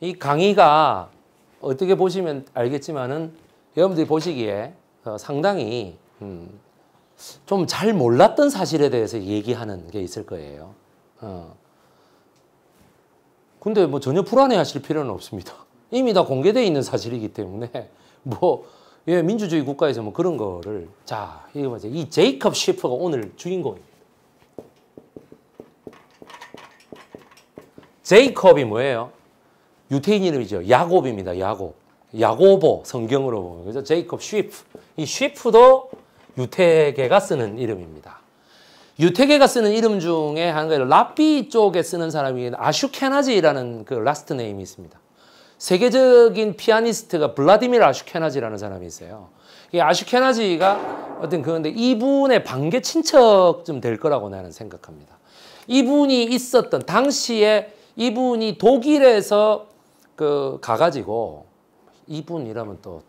이 강의가 어떻게 보시면 알겠지만은 여러분들이 보시기에 어, 상당히 음, 좀잘 몰랐던 사실에 대해서 얘기하는 게 있을 거예요. 어. 근데 뭐 전혀 불안해하실 필요는 없습니다. 이미 다 공개되어 있는 사실이기 때문에 뭐 예, 민주주의 국가에서 뭐 그런 거를 자 이거 보요이 제이컵 셰프가 오늘 주인공입니다. 제이컵이 뭐예요? 유태인 이름이죠. 야곱입니다. 야곱. 야고보 성경으로 보면 그죠? 제이콥 쉬프. 이 쉬프도 유태계가 쓰는 이름입니다. 유태계가 쓰는 이름 중에 한 가지 라피 쪽에 쓰는 사람이 아슈케나지라는 그 라스트 네임이 있습니다. 세계적인 피아니스트가 블라디미르 아슈케나지라는 사람이 있어요. 이 아슈케나지가 어떤 그런데 이분의 반개 친척 좀 될 거라고 나는 생각합니다. 이분이 있었던 당시에 이분이 독일에서 그 가가지고 이분 이라면 또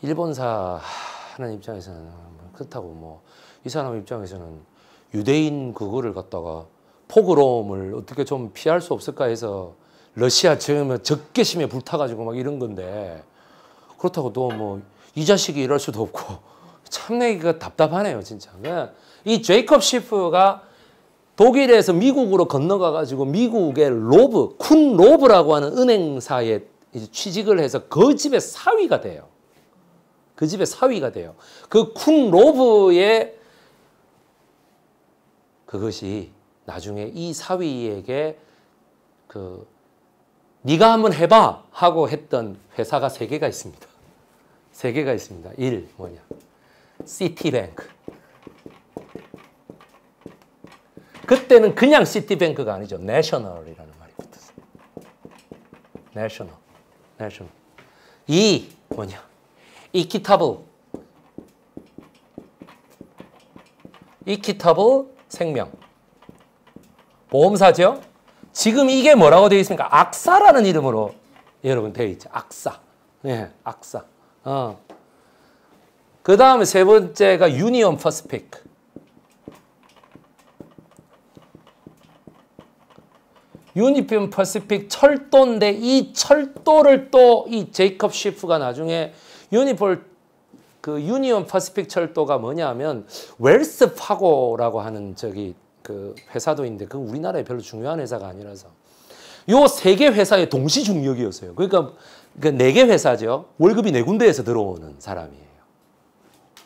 일본사 하는 입장에서는 뭐 그렇다고 뭐 이 사람 입장에서는 유대인 그거를 갖다가 포그롬을 어떻게 좀 피할 수 없을까 해서 러시아 지음에 적개심에 불타가지고 막 이런 건데 그렇다고 또 뭐 이 자식이 이럴 수도 없고 참 내기가 답답하네요 진짜 네. 이제이콥 시프가 독일에서 미국으로 건너가 가지고 미국의 로브, 쿤 로브라고 하는 은행사에 취직을 해서 그 집의 사위가 돼요. 그 집의 사위가 돼요. 그 쿤 로브의 그것이 나중에 이 사위에게 그 네가 한번 해봐 하고 했던 회사가 세 개가 있습니다. 세 개가 있습니다. 1 뭐냐? 시티뱅크 그때는 그냥 시티뱅크가 아니죠. 내셔널이라는 말이 붙었어요. 내셔널. 내셔널. 이 뭐냐? 이키타브. 이키타브 생명. 보험사죠? 지금 이게 뭐라고 되어 있습니까? 악사라는 이름으로 여러분 되어 있죠. 악사. 예, 악사. 어. 그 다음에 세 번째가 유니언 퍼스픽. 유니피언 퍼시픽 철도인데 이 철도를 또 이 제이컵 시프가 나중에 유니폴 그 유니온 퍼시픽 철도가 뭐냐면 웰스 파고라고 하는 저기 그 회사도 있는데 그 우리나라에 별로 중요한 회사가 아니라서 요 세 개 회사의 동시 중력이었어요. 그러니까 네개 그 네 회사죠. 월급이 네 군데에서 들어오는 사람이에요.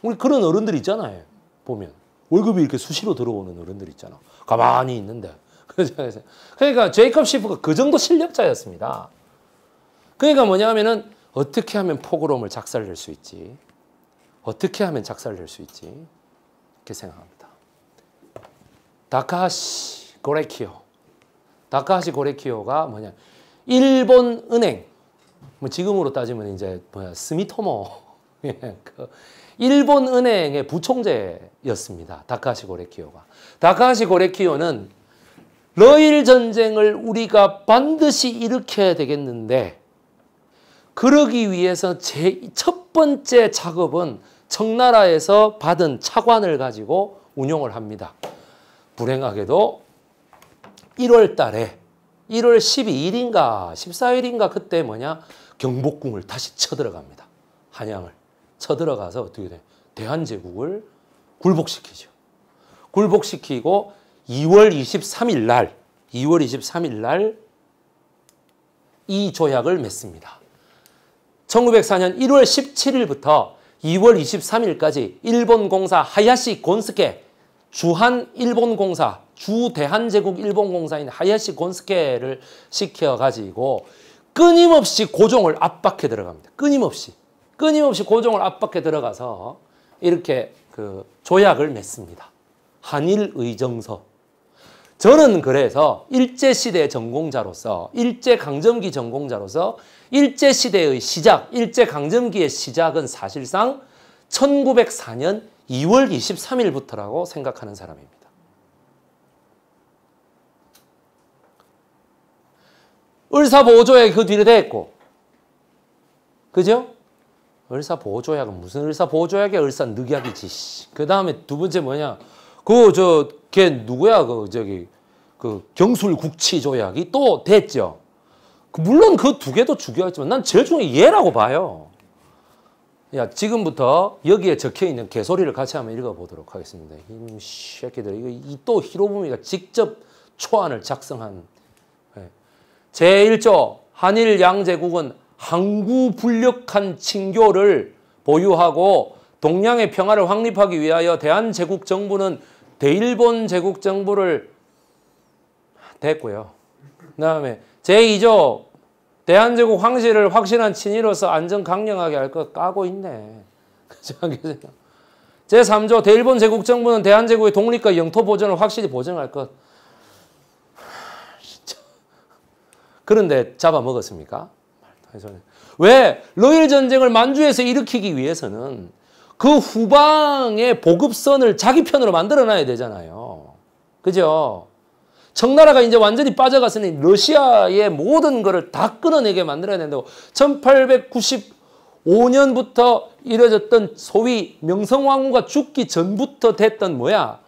우리 그런 어른들 있잖아요. 보면 월급이 이렇게 수시로 들어오는 어른들 있잖아. 가만히 있는데 그러니까 제이콥 시프가 그 정도 실력자였습니다. 그러니까 뭐냐면은 어떻게 하면 포그롬을 작살낼 수 있지? 어떻게 하면 작살낼 수 있지? 이렇게 생각합니다. 다카시 고레키오. 다카시 고레키오가 뭐냐? 일본 은행. 뭐 지금으로 따지면 이제 뭐야 스미토모. 예, 그 일본 은행의 부총재였습니다. 다카시 고레키오가. 다카시 고레키오는 러일 전쟁을 우리가 반드시 일으켜야 되겠는데 그러기 위해서 제 첫 번째 작업은 청나라에서 받은 차관을 가지고 운용을 합니다. 불행하게도 1월 달에 1월 12일인가 14일인가 그때 뭐냐 경복궁을 다시 쳐들어갑니다. 한양을 쳐들어가서 어떻게 돼? 대한제국을 굴복시키죠. 굴복시키고 2월 23일 날 2월 23일 날 이 조약을 맺습니다. 1904년 1월 17일부터 2월 23일까지 일본 공사 하야시 곤스케 주한 일본 공사 주대한제국 일본 공사인 하야시 곤스케를 시켜 가지고 끊임없이 고종을 압박해 들어갑니다. 끊임없이 끊임없이 고종을 압박해 들어가서 이렇게 그 조약을 맺습니다. 한일 의정서 저는 그래서 일제시대 전공자로서 일제강점기 전공자로서 일제시대의 시작, 일제강점기의 시작은 사실상 1904년 2월 23일부터라고 생각하는 사람입니다. 을사보호조약이 그 뒤를 대고 그죠? 을사보호조약은 무슨 을사보호조약이야? 을사늑약이지. 그 다음에 두 번째 뭐냐? 그저 걔 누구야 그 저기 그 경술 국치 조약이 또 됐죠. 그 물론 그 두 개도 중요하지만 난 제일 중요한 얘라고 봐요. 야 지금부터 여기에 적혀 있는 개소리를 같이 한번 읽어보도록 하겠습니다. 이 새끼들 이거 이 또 히로부미가 직접 초안을 작성한 네. 예. 제1조 한일 양제국은 항구 불력한 친교를 보유하고 동양의 평화를 확립하기 위하여 대한제국 정부는 대일본 제국 정부를 됐고요. 그 다음에 제2조 대한제국 황실을 확실한 친위로서 안전 강령하게 할 것 까고 있네. 제3조 대일본 제국 정부는 대한제국의 독립과 영토 보전을 확실히 보증할 것. 그런데 잡아먹었습니까? 왜? 러일 전쟁을 만주에서 일으키기 위해서는 그 후방의 보급선을 자기 편으로 만들어놔야 되잖아요. 그죠? 청나라가 이제 완전히 빠져갔으니 러시아의 모든 것을 다 끊어내게 만들어야 된다고 1895년부터 이뤄졌던 소위 명성왕후가 죽기 전부터 됐던 뭐야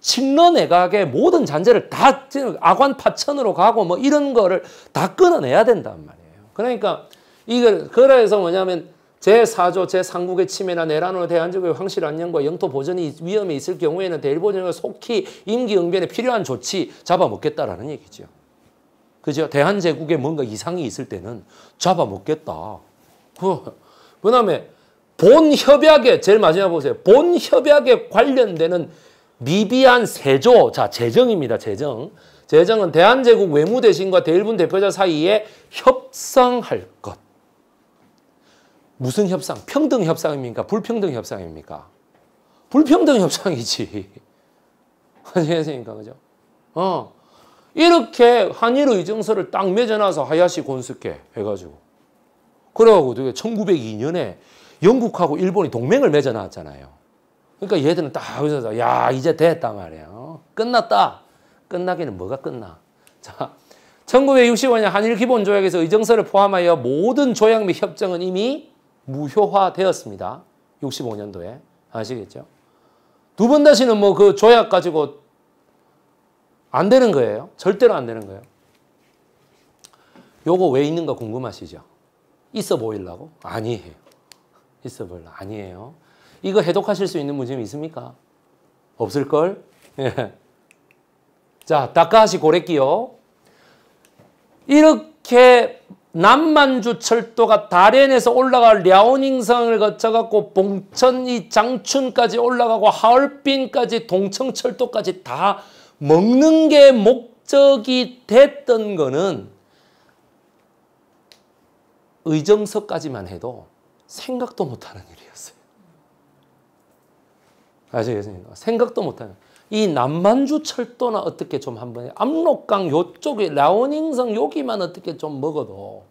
친러내각의 모든 잔재를 다 악관 파천으로 가고 뭐 이런 거를 다 끊어내야 된단 말이에요. 그러니까 이걸 그래서 뭐냐면 제4조 제3국의 침해나 내란으로 대한제국의황실안녕과 영토 보전이 위험에 있을 경우에는 대일보전을 속히 임기응변에 필요한 조치 잡아먹겠다라는 얘기죠. 그죠? 대한제국에 뭔가 이상이 있을 때는 잡아먹겠다. 그, 그 다음에 본협약에 제일 마지막 보세요. 본협약에 관련되는 미비한 세조, 자 재정입니다. 재정. 재정은 대한제국 외무대신과 대일본 대표자 사이에 협상할 것. 무슨 협상? 평등 협상입니까? 불평등 협상입니까? 불평등 협상이지. 안녕하십니까? 그죠? 어. 이렇게 한일 의정서를 딱 맺어놔서 하야시 곤스케 해가지고. 그래가지고 1902년에 영국하고 일본이 동맹을 맺어놨잖아요. 그러니까 얘들은 딱 여기서 야 이제 됐단 말이에요. 어? 끝났다. 끝나기는 뭐가 끝나. 자, 1965년 한일 기본조약에서 의정서를 포함하여 모든 조약 및 협정은 이미 무효화되었습니다. 65년도에 아시겠죠? 두 번 다시는 뭐 그 조약 가지고 안 되는 거예요. 절대로 안 되는 거예요. 요거 왜 있는가 궁금하시죠? 있어 보이려고? 아니에요. 있어 보이려 아니에요. 이거 해독하실 수 있는 문제 있습니까? 없을걸? 예. 자, 다카하시 고래끼요. 이렇게 남만주 철도가 다롄에서 올라갈 랴오닝성을 거쳐갖고 봉천이 장춘까지 올라가고 하얼빈까지 동청철도까지 다 먹는 게 목적이 됐던 거는 의정서까지만 해도 생각도 못하는 일이었어요. 아시겠습니까? 생각도 못하는. 이 남만주 철도나 어떻게 좀 한번 압록강 요쪽에 라오닝성 여기만 어떻게 좀 먹어도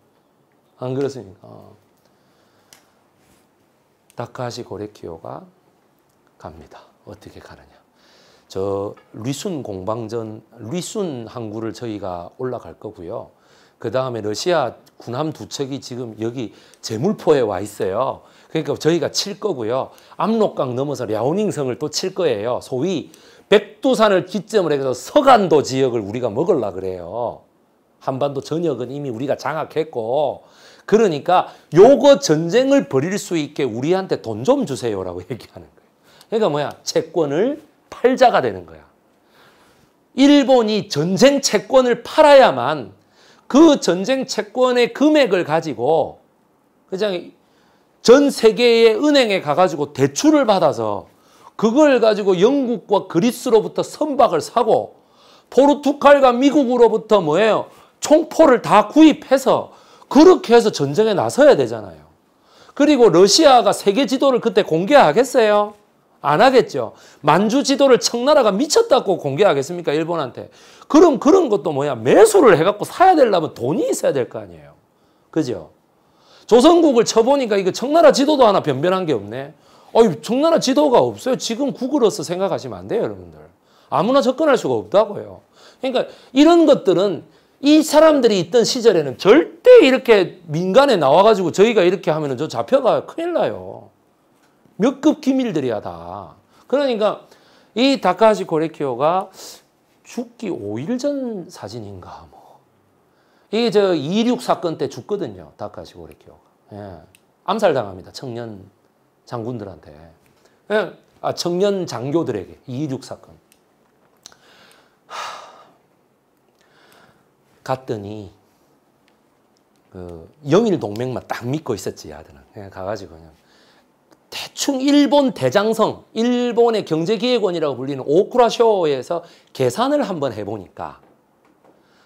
안 그렇습니까? 어. 다카시 고레키오가 갑니다. 어떻게 가느냐. 저 리순 공방전, 리순 항구를 저희가 올라갈 거고요. 그 다음에 러시아 군함 두 척이 지금 여기 제물포에 와 있어요. 그러니까 저희가 칠 거고요. 압록강 넘어서 랴오닝성을 또 칠 거예요. 소위 백두산을 기점으로 해서 서간도 지역을 우리가 먹을라 그래요. 한반도 전역은 이미 우리가 장악했고 그러니까 요거 전쟁을 벌일 수 있게 우리한테 돈 좀 주세요라고 얘기하는 거예요. 그러니까 뭐야? 채권을 팔자가 되는 거야. 일본이 전쟁 채권을 팔아야만 그 전쟁 채권의 금액을 가지고 그냥 전 세계의 은행에 가가지고 대출을 받아서 그걸 가지고 영국과 그리스로부터 선박을 사고 포르투갈과 미국으로부터 뭐예요? 총포를 다 구입해서 그렇게 해서 전쟁에 나서야 되잖아요. 그리고 러시아가 세계 지도를 그때 공개하겠어요? 안 하겠죠. 만주 지도를 청나라가 미쳤다고 공개하겠습니까? 일본한테. 그럼 그런 것도 뭐야? 매수를 해갖고 사야 되려면 돈이 있어야 될 거 아니에요. 그죠? 조선국을 쳐보니까 이거 청나라 지도도 하나 변변한 게 없네. 어이, 청나라 지도가 없어요. 지금 국으로서 생각하시면 안 돼요, 여러분들. 아무나 접근할 수가 없다고요. 그러니까 이런 것들은 이 사람들이 있던 시절에는 절대 이렇게 민간에 나와가지고 저희가 이렇게 하면저 잡혀가 큰일 나요. 몇 급 기밀들이야, 다. 그러니까 이 다카하시 고레키오가 죽기 5일 전 사진인가, 뭐. 이게 저26 사건 때 죽거든요, 다카하시 고레키오가. 예. 암살당합니다, 청년 장군들한테. 예, 아, 청년 장교들에게. 이륙 사건. 갔더니 그 영일 동맹만 딱 믿고 있었지 아들은. 그냥 가가지고 그냥 대충 일본 대장성, 일본의 경제기획원이라고 불리는 오쿠라쇼에서 계산을 한번 해보니까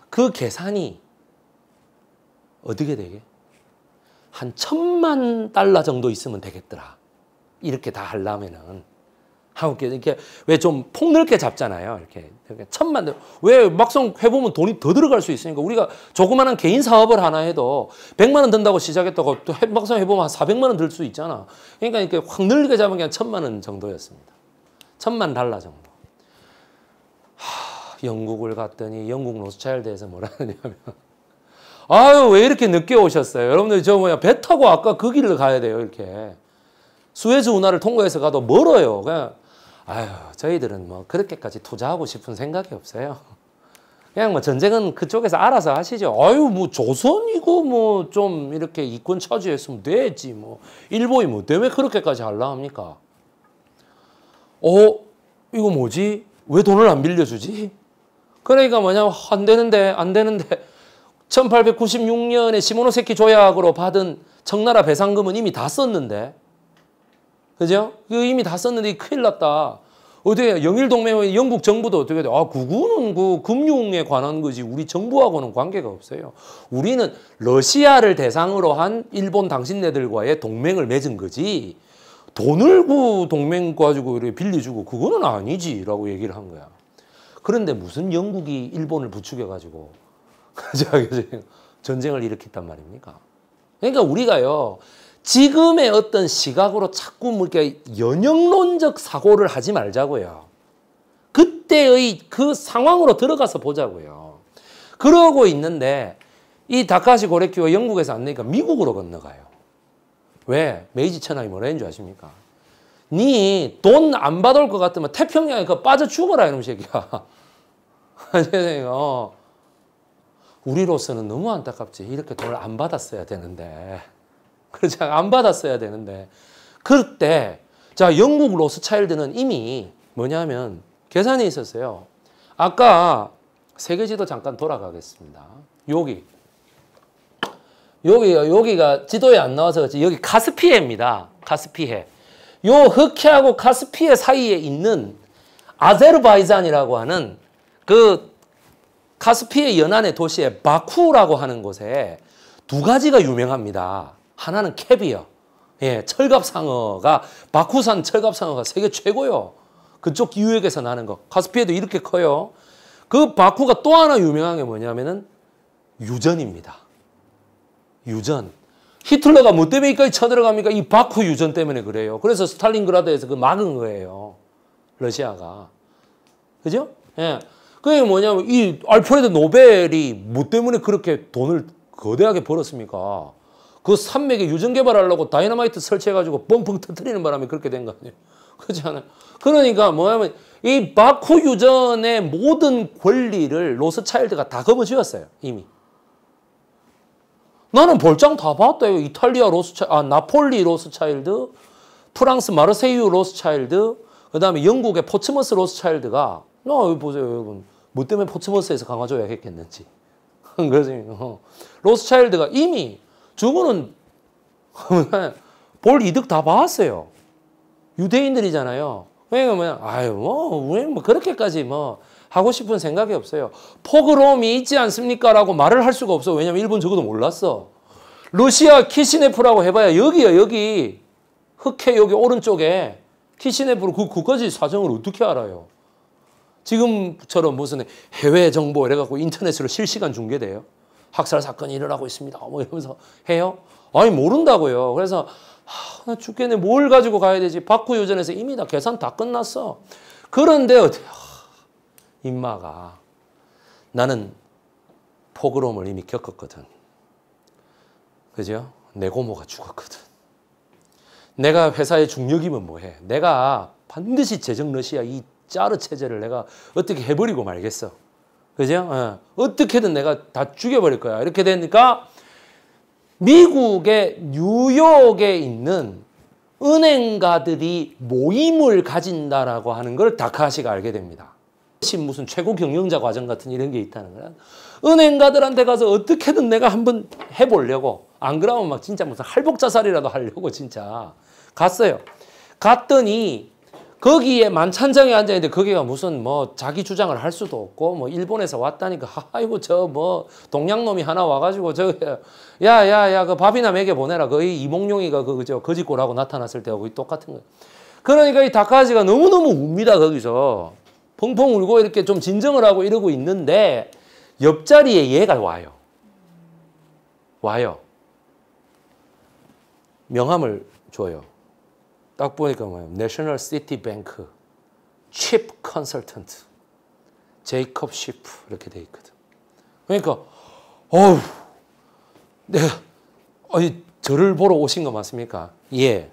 그 계산이 어떻게 되게? 한 천만 달러 정도 있으면 되겠더라. 이렇게 다 하려면은 한국계 이렇게 왜 좀 폭넓게 잡잖아요. 이렇게 천만 왜 막상 해보면 돈이 더 들어갈 수 있으니까 우리가 조그마한 개인 사업을 하나 해도 백만원 든다고 시작했다고 또 막상 해보면 한사백만 원 들 수 있잖아. 그러니까 이렇게 확 넓게 잡은 게 천만 원 정도였습니다. 천만 달러 정도. 하, 영국을 갔더니 영국 로스차일드에서 뭐라 하냐면 아유 왜 이렇게 늦게 오셨어요? 여러분들 저 뭐야 배 타고 아까 그 길을 가야 돼요 이렇게. 수에즈 운하를 통과해서 가도 멀어요. 그냥 아유 저희들은 뭐 그렇게까지 투자하고 싶은 생각이 없어요. 그냥 뭐 전쟁은 그쪽에서 알아서 하시죠. 아유 뭐 조선이고 뭐 좀 이렇게 이권 차지했으면 되지 뭐 일본이 뭐때문 그렇게까지 할라 합니까? 어 이거 뭐지? 왜 돈을 안 빌려주지? 그러니까 뭐냐 안 되는데 안 되는데 1896년에 시모노세키 조약으로 받은 청나라 배상금은 이미 다 썼는데 그죠? 이미 다 썼는데 큰일 났다. 어떻게 영일 동맹 영국 정부도 어떻게 돼? 아, 그거는 그 금융에 관한 거지 우리 정부하고는 관계가 없어요. 우리는 러시아를 대상으로 한 일본 당신네들과의 동맹을 맺은 거지. 돈을 그 동맹 가지고 이렇게 빌려주고 그거는 아니지라고 얘기를 한 거야. 그런데 무슨 영국이 일본을 부추겨 가지고 전쟁을 일으켰단 말입니까? 그러니까 우리가요 지금의 어떤 시각으로 자꾸 뭐 이렇게 연영론적 사고를 하지 말자고요. 그때의 그 상황으로 들어가서 보자고요. 그러고 있는데 이 다카시 고레키와 영국에서 안 되니까 미국으로 건너가요. 왜? 메이지 천황이 뭐라 했는 지 아십니까? 니 돈 안 받을 것 같으면 태평양에 그 빠져 죽어라 이놈 새끼야. 아, 어. 우리로서는 너무 안타깝지. 이렇게 돈을 안 받았어야 되는데. 그렇지안 받았어야 되는데 그때 자 영국 로스차일드는 이미 뭐냐면 계산이 있었어요. 아까 세계지도 잠깐 돌아가겠습니다. 여기 여기 여기가 지도에 안 나와서 그렇지 여기 카스피해입니다. 카스피해. 요 흑해하고 카스피해 사이에 있는 아제르바이잔이라고 하는 그 카스피해 연안의 도시의 바쿠라고 하는 곳에 두 가지가 유명합니다. 하나는 캐비어. 예, 철갑상어가 마쿠산 철갑상어가 세계 최고요. 그쪽 유역에서 나는 거. 카스피에도 이렇게 커요. 그 바쿠가 또 하나 유명한 게 뭐냐면은 유전입니다. 유전. 히틀러가 뭐 때문에 여기까지 쳐들어갑니까? 이 바쿠 유전 때문에 그래요. 그래서 스탈린그라드에서 그 막은 거예요. 러시아가. 그죠? 예. 그게 뭐냐면 이 알프레드 노벨이 뭐 때문에 그렇게 돈을 거대하게 벌었습니까? 그 산맥에 유전 개발하려고 다이너마이트 설치해가지고 뻥뻥 터트리는 바람에 그렇게 된 거 아니에요. 그렇지 않아요? 그러니까 뭐냐면 이 바쿠 유전의 모든 권리를 로스차일드가 다 거머쥐었어요. 이미. 나는 볼장 다 봤다요. 이탈리아 로스차, 아 나폴리 로스차일드, 프랑스 마르세유 로스차일드, 그 다음에 영국의 포츠머스 로스차일드가 나 어, 보세요 여러분. 뭐 때문에 포츠머스에서 강화조약 했겠는지. 그래지 어. 로스차일드가 이미 저거는 볼 이득 다 봤어요. 유대인들이잖아요. 왜냐면 아유 뭐우뭐 뭐 그렇게까지 뭐 하고 싶은 생각이 없어요. 포그롬이 있지 않습니까라고 말을 할 수가 없어. 왜냐면 일본 적어도 몰랐어. 러시아 키시네프라고 해봐야 여기야 여기 흑해 여기 오른쪽에 키시네프로 그 국가지 사정을 어떻게 알아요? 지금처럼 무슨 해외 정보 이래갖고 인터넷으로 실시간 중계돼요. 학살 사건이 일어나고 있습니다. 뭐 이러면서 해요? 아니 모른다고요. 그래서 하, 나 죽겠네. 뭘 가지고 가야 되지? 바쿠 요전에서 이미 다 계산 다 끝났어. 그런데 어때? 임마가 나는 포그롬을 이미 겪었거든. 그죠? 내 고모가 죽었거든. 내가 회사의 중력이면 뭐해? 내가 반드시 재정 러시아 이 짜르 체제를 내가 어떻게 해버리고 말겠어. 그죠? 어. 떻게든 내가 다 죽여버릴 거야. 이렇게 되니까 미국의 뉴욕에 있는 은행가들이 모임을 가진다라고 하는 걸 다카시가 알게 됩니다. 무슨 최고 경영자 과정 같은 이런 게 있다는 거야. 은행가들한테 가서 어떻게든 내가 한번 해보려고 안 그러면 막 진짜 무슨 할복 자살이라도 하려고 진짜 갔어요. 갔더니 거기에 만찬장에 앉아 있는데 거기가 무슨 뭐 자기 주장을 할 수도 없고 뭐 일본에서 왔다니까 아이고 저 뭐 동양놈이 하나 와가지고 저 야야야 그 밥이나 먹여 보내라 거의 그 이몽룡이가 그저 거짓골하고 나타났을 때하고 똑같은 거예요. 그러니까 이 닭가지가 너무너무 웁니다 거기서 펑펑 울고 이렇게 좀 진정을 하고 이러고 있는데 옆자리에 얘가 와요. 와요. 명함을 줘요. 딱 보니까 뭐예요? National City Bank c h i p Consultant Jacob Ship 이렇게 돼 있거든. 그러니까 어우 내가 아니 저를 보러 오신 거 맞습니까? 예.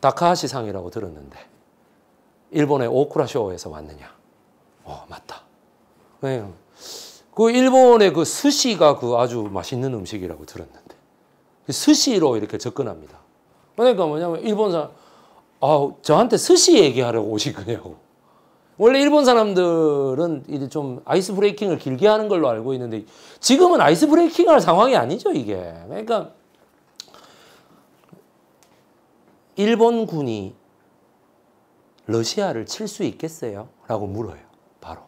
다카하시상이라고 들었는데 일본의 오쿠라쇼에서 왔느냐? 어 맞다. 왜요? 네. 그 일본의 그 스시가 그 아주 맛있는 음식이라고 들었는데 그 스시로 이렇게 접근합니다. 그러니까 뭐냐면 일본 사람 아, 저한테 스시 얘기하려고 오신 거냐 원래 일본 사람들은 이제 좀 아이스 브레이킹을 길게 하는 걸로 알고 있는데 지금은 아이스 브레이킹 할 상황이 아니죠, 이게. 그러니까 일본군이 러시아를 칠 수 있겠어요? 라고 물어요. 바로.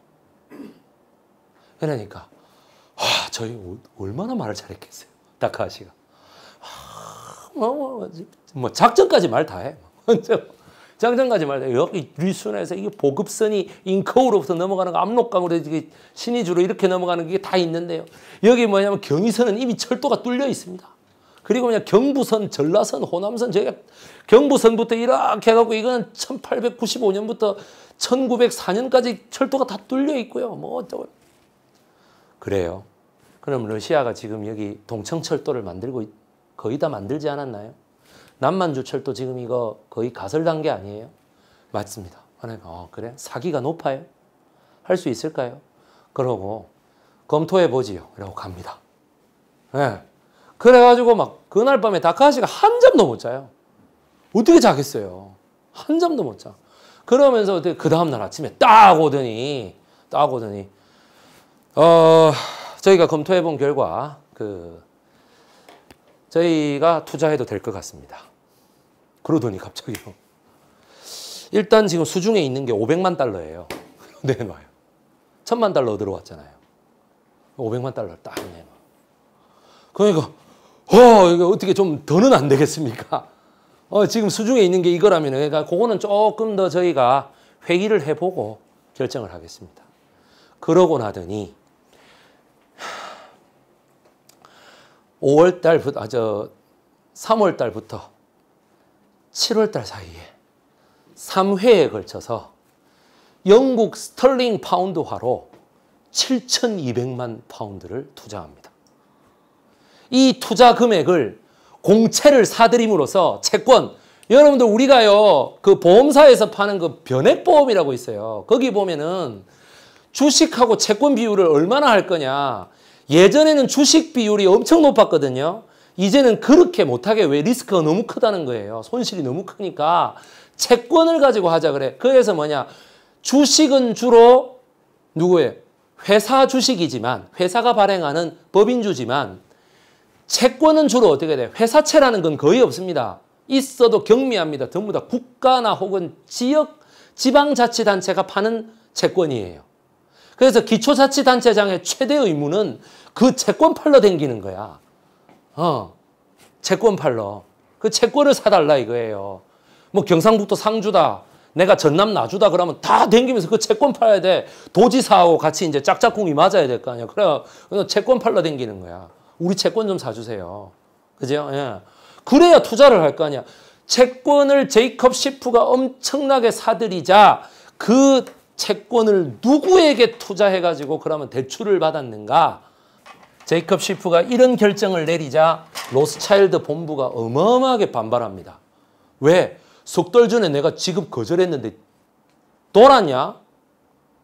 그러니까 와, 아, 저희 얼마나 말을 잘했겠어요. 다카하시가. 아, 뭐, 뭐, 뭐 작전까지 말 다 해. 뭐. 먼저 장장 가지 말자. 여기 류순에서 이게 보급선이 잉커우로부터 넘어가는 거, 압록강으로 이게 신의주로 이렇게 넘어가는 게 다 있는데요. 여기 뭐냐면 경의선은 이미 철도가 뚫려 있습니다. 그리고 그냥 경부선, 전라선, 호남선 저희가 경부선부터 이렇게 해갖고 이거는 1895년부터 1904년까지 철도가 다 뚫려 있고요. 뭐 어쩌고 그래요. 그럼 러시아가 지금 여기 동청철도를 만들고 거의 다 만들지 않았나요? 남만주철도 지금 이거 거의 가설 단계 아니에요? 맞습니다. 하나님, 어, 그래? 사기가 높아요? 할 수 있을까요? 그러고 검토해 보지요. 이러고 갑니다. 네. 그래가지고 막 그날 밤에 다카시가 한 잠도 못 자요. 어떻게 자겠어요? 한 잠도 못 자. 그러면서 그 다음날 아침에 딱 오더니 딱 오더니 어 저희가 검토해 본 결과 그 저희가 투자해도 될 것 같습니다. 그러더니 갑자기요. 일단 지금 수중에 있는 게 500만 달러예요. 내놔요. 천만 달러 들어왔잖아요. 500만 달러딱 내놔. 그러니까 어 이거 어떻게 좀 더는 안 되겠습니까? 어 지금 수중에 있는 게 이거라면 그러니까 그거는 조금 더 저희가 회의를 해보고 결정을 하겠습니다. 그러고 나더니 5월 달부터 아저 3월 달부터 7월달 사이에 3회에 걸쳐서 영국 스털링 파운드화로 7,200만 파운드를 투자합니다. 이 투자 금액을 공채를 사들임으로써 채권 여러분들 우리가요 그 보험사에서 파는 그 변액보험이라고 있어요. 거기 보면은 주식하고 채권 비율을 얼마나 할 거냐 예전에는 주식 비율이 엄청 높았거든요. 이제는 그렇게 못하게 왜 리스크가 너무 크다는 거예요. 손실이 너무 크니까 채권을 가지고 하자 그래. 그래서 뭐냐 주식은 주로 누구예요? 회사 주식이지만 회사가 발행하는 법인주지만 채권은 주로 어떻게 돼? 회사채라는 건 거의 없습니다. 있어도 경미합니다. 전부 다 국가나 혹은 지역 지방자치단체가 파는 채권이에요. 그래서 기초자치단체장의 최대 의무는 그 채권 팔러 댕기는 거야. 어, 채권 팔러. 그 채권을 사달라 이거예요. 뭐 경상북도 상주다. 내가 전남 나주다 그러면 다 댕기면서 그 채권 팔아야 돼. 도지사하고 같이 이제 짝짝꿍이 맞아야 될 거 아니야. 그래, 그 채권 팔러 댕기는 거야. 우리 채권 좀 사주세요. 그죠? 예. 그래야 투자를 할 거 아니야. 채권을 제이컵 시프가 엄청나게 사들이자 그 채권을 누구에게 투자해가지고 그러면 대출을 받았는가? 제이컵 시프가 이런 결정을 내리자 로스차일드 본부가 어마어마하게 반발합니다. 왜? 석달 전에 내가 지급 거절했는데 돌았냐?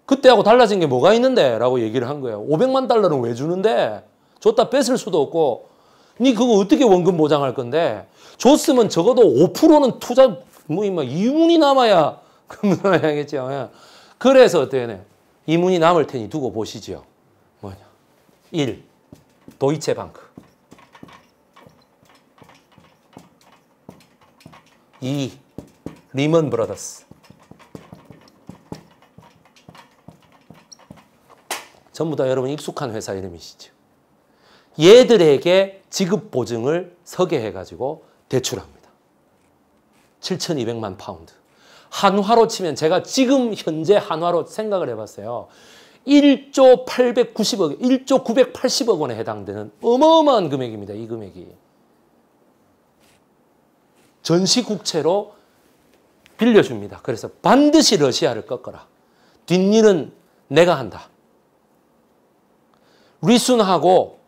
그때하고 달라진 게 뭐가 있는데? 라고 얘기를 한 거예요. 500만 달러는 왜 주는데? 줬다 뺏을 수도 없고 니 그거 어떻게 원금 보장할 건데? 줬으면 적어도 5%는 투자 뭐 이마 뭐, 이윤이 남아야 금전하겠죠. 예. 그래서 어떻게 해냐 이문이 남을 테니 두고 보시지요. 뭐냐. 1. 도이체방크 이 리먼 브라더스 전부 다 여러분 익숙한 회사 이름이시죠. 얘들에게 지급 보증을 서계해 가지고 대출합니다. 7,200만 파운드. 한화로 치면 제가 지금 현재 한화로 생각을 해봤어요. 1조 890억, 1조 980억 원에 해당되는 어마어마한 금액입니다. 이 금액이. 전시국채로 빌려줍니다. 그래서 반드시 러시아를 꺾어라. 뒷일은 내가 한다. 리순하고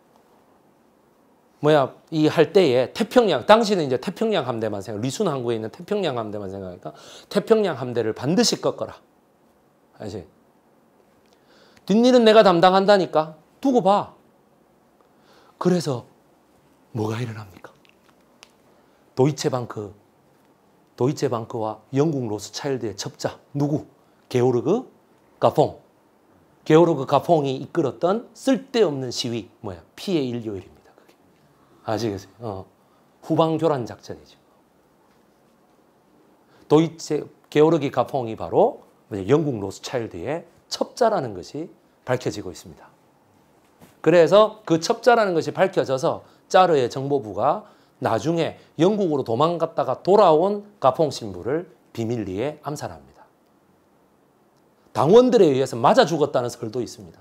뭐야 이 할 때에 태평양 당시는 이제 태평양 함대만 생각 리순 항구에 있는 태평양 함대만 생각하니까 태평양 함대를 반드시 꺾어라. 알지? 뒷일은 내가 담당한다니까 두고 봐. 그래서 뭐가 일어납니까? 도이체방크, 도이체방크와 영국 로스차일드의 첩자 누구? 게오르그 가퐁. 게오르그 가퐁이 이끌었던 쓸데없는 시위 뭐야? 피해 인료일입니다. 그게 아시겠어요? 어. 후방교란 작전이죠. 도이체 게오르기 가퐁이 바로 영국 로스차일드의 첩자라는 것이 밝혀지고 있습니다. 그래서 그 첩자라는 것이 밝혀져서 짜르의 정보부가 나중에 영국으로 도망갔다가 돌아온 가퐁 신부를 비밀리에 암살합니다. 당원들에 의해서 맞아 죽었다는 설도 있습니다.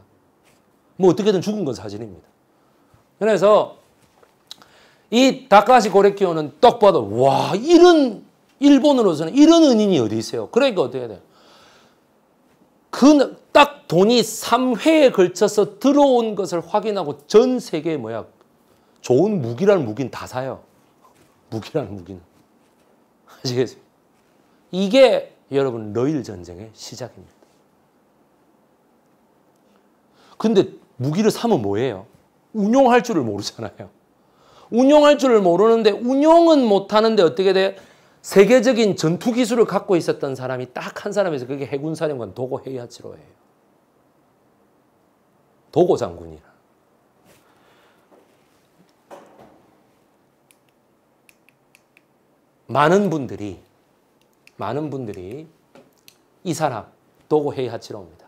뭐 어떻게든 죽은 건 사실입니다. 그래서 이 다카시 고레키오는 떡 봐도 와 이런 일본으로서는 이런 은인이 어디 있어요. 그러니까 어떻게 돼요? 그딱 돈이 3회에 걸쳐서 들어온 것을 확인하고 전 세계에 뭐야 좋은 무기라는 무기는 다 사요. 무기라는 무기는. 아시겠어요? 이게 여러분 러일 전쟁의 시작입니다. 근데 무기를 사면 뭐예요? 운용할 줄을 모르잖아요. 운용할 줄을 모르는데 운용은 못하는데 어떻게 돼? 세계적인 전투 기술을 갖고 있었던 사람이 딱 한 사람에서 그게 해군사령관 도고 헤이아치로예요. 도고 장군이라. 많은 분들이 많은 분들이 이 사람 도고 헤이하치로입니다.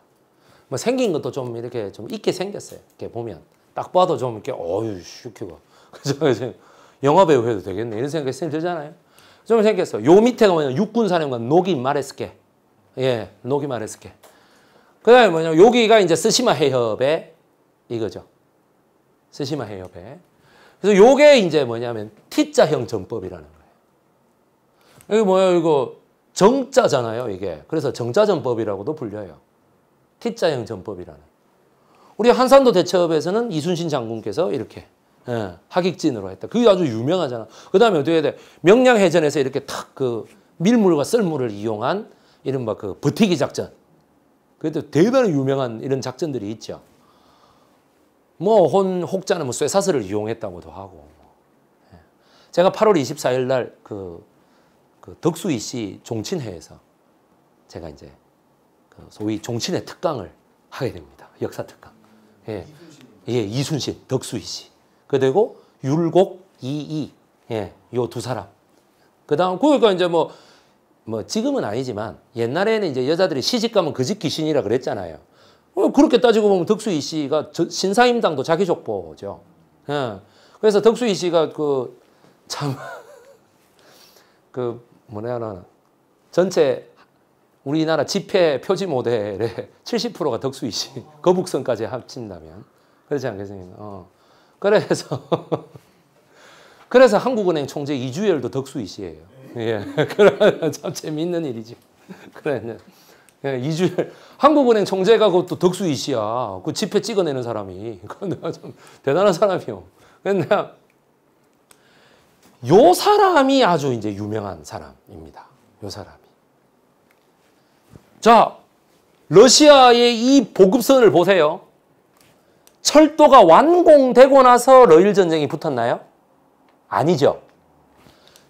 뭐 생긴 것도 좀 이렇게 좀 있게 생겼어요. 이렇게 보면 딱 봐도 좀 이렇게 어유 슈키가 그죠? 영화 배우 해도 되겠네 이런 생각이 들잖아요. 좀 생겼어. 요밑에 뭐냐 육군사령관 노기 말레스케 예, 노기 말레스케 그다음에 뭐냐 여기가 이제 스시마 해협의 이거죠. 스시마 해협에. 그래서 요게 이제 뭐냐면 T자형 전법이라는 거예요. 이게 뭐예 이거 정자잖아요, 이게. 그래서 정자전법이라고도 불려요. T자형 전법이라는. 우리 한산도 대첩에서는 이순신 장군께서 이렇게 예, 하객진으로 했다. 그게 아주 유명하잖아. 그 다음에 어떻게 해야 돼? 명량해전에서 이렇게 탁 그 밀물과 썰물을 이용한 이른바 그 버티기 작전. 그래도 대단히 유명한 이런 작전들이 있죠. 뭐, 혼, 혹자는 뭐 쇠사슬을 이용했다고도 하고. 예. 제가 8월 24일 날 그, 그 덕수이 씨 종친회에서 제가 이제 그 소위 종친회 특강을 하게 됩니다. 역사 특강. 예. 예, 이순신, 덕수이 씨. 그리고 율곡 이이 예, 요 두 사람. 그다음 그러니까 이제 뭐뭐 뭐 지금은 아니지만 옛날에는 이제 여자들이 시집 가면 그 집 귀신이라 그랬잖아요. 어, 그렇게 따지고 보면 덕수이 씨가 신사임당도 자기 족보죠. 예. 그래서 덕수이 씨가 그 참그 그 뭐냐 하나 전체 우리나라 지폐 표지 모델의 70%가 덕수이 씨 거북선까지 합친다면 그렇지 않겠습니까? 어. 그래서 그래서 한국은행 총재 이주열도 덕수이 시예요 네. 예, 그런 참 재미있는 일이지. 그래, 예, 이주열 한국은행 총재가 그것도 덕수이 씨야. 그 지표 찍어내는 사람이. 그건 대단한 사람이요. 근데 요 사람이 아주 이제 유명한 사람입니다. 요 사람이. 자, 러시아의 이 보급선을 보세요. 철도가 완공되고 나서 러일 전쟁이 붙었나요? 아니죠.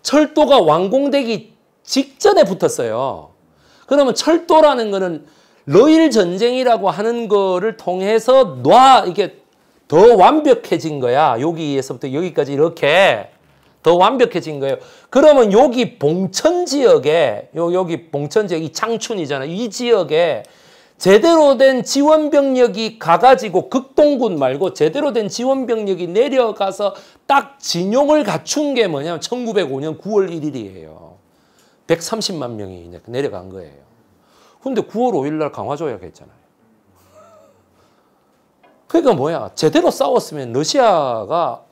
철도가 완공되기 직전에 붙었어요. 그러면 철도라는 거는 러일 전쟁이라고 하는 거를 통해서 놔 이게 더 완벽해진 거야. 여기에서부터 여기까지 이렇게 더 완벽해진 거예요. 그러면 여기 봉천 지역에 요 여기 봉천 지역 이 창춘이잖아. 이 지역에 제대로 된 지원 병력이 가가지고 극동군 말고 제대로 된 지원 병력이 내려가서 딱 진용을 갖춘 게 뭐냐면 1905년 9월 1일이에요. 130만 명이 내려간 거예요. 근데 9월 5일 날 강화조약 했잖아요. 그러니까 뭐야? 제대로 싸웠으면 러시아가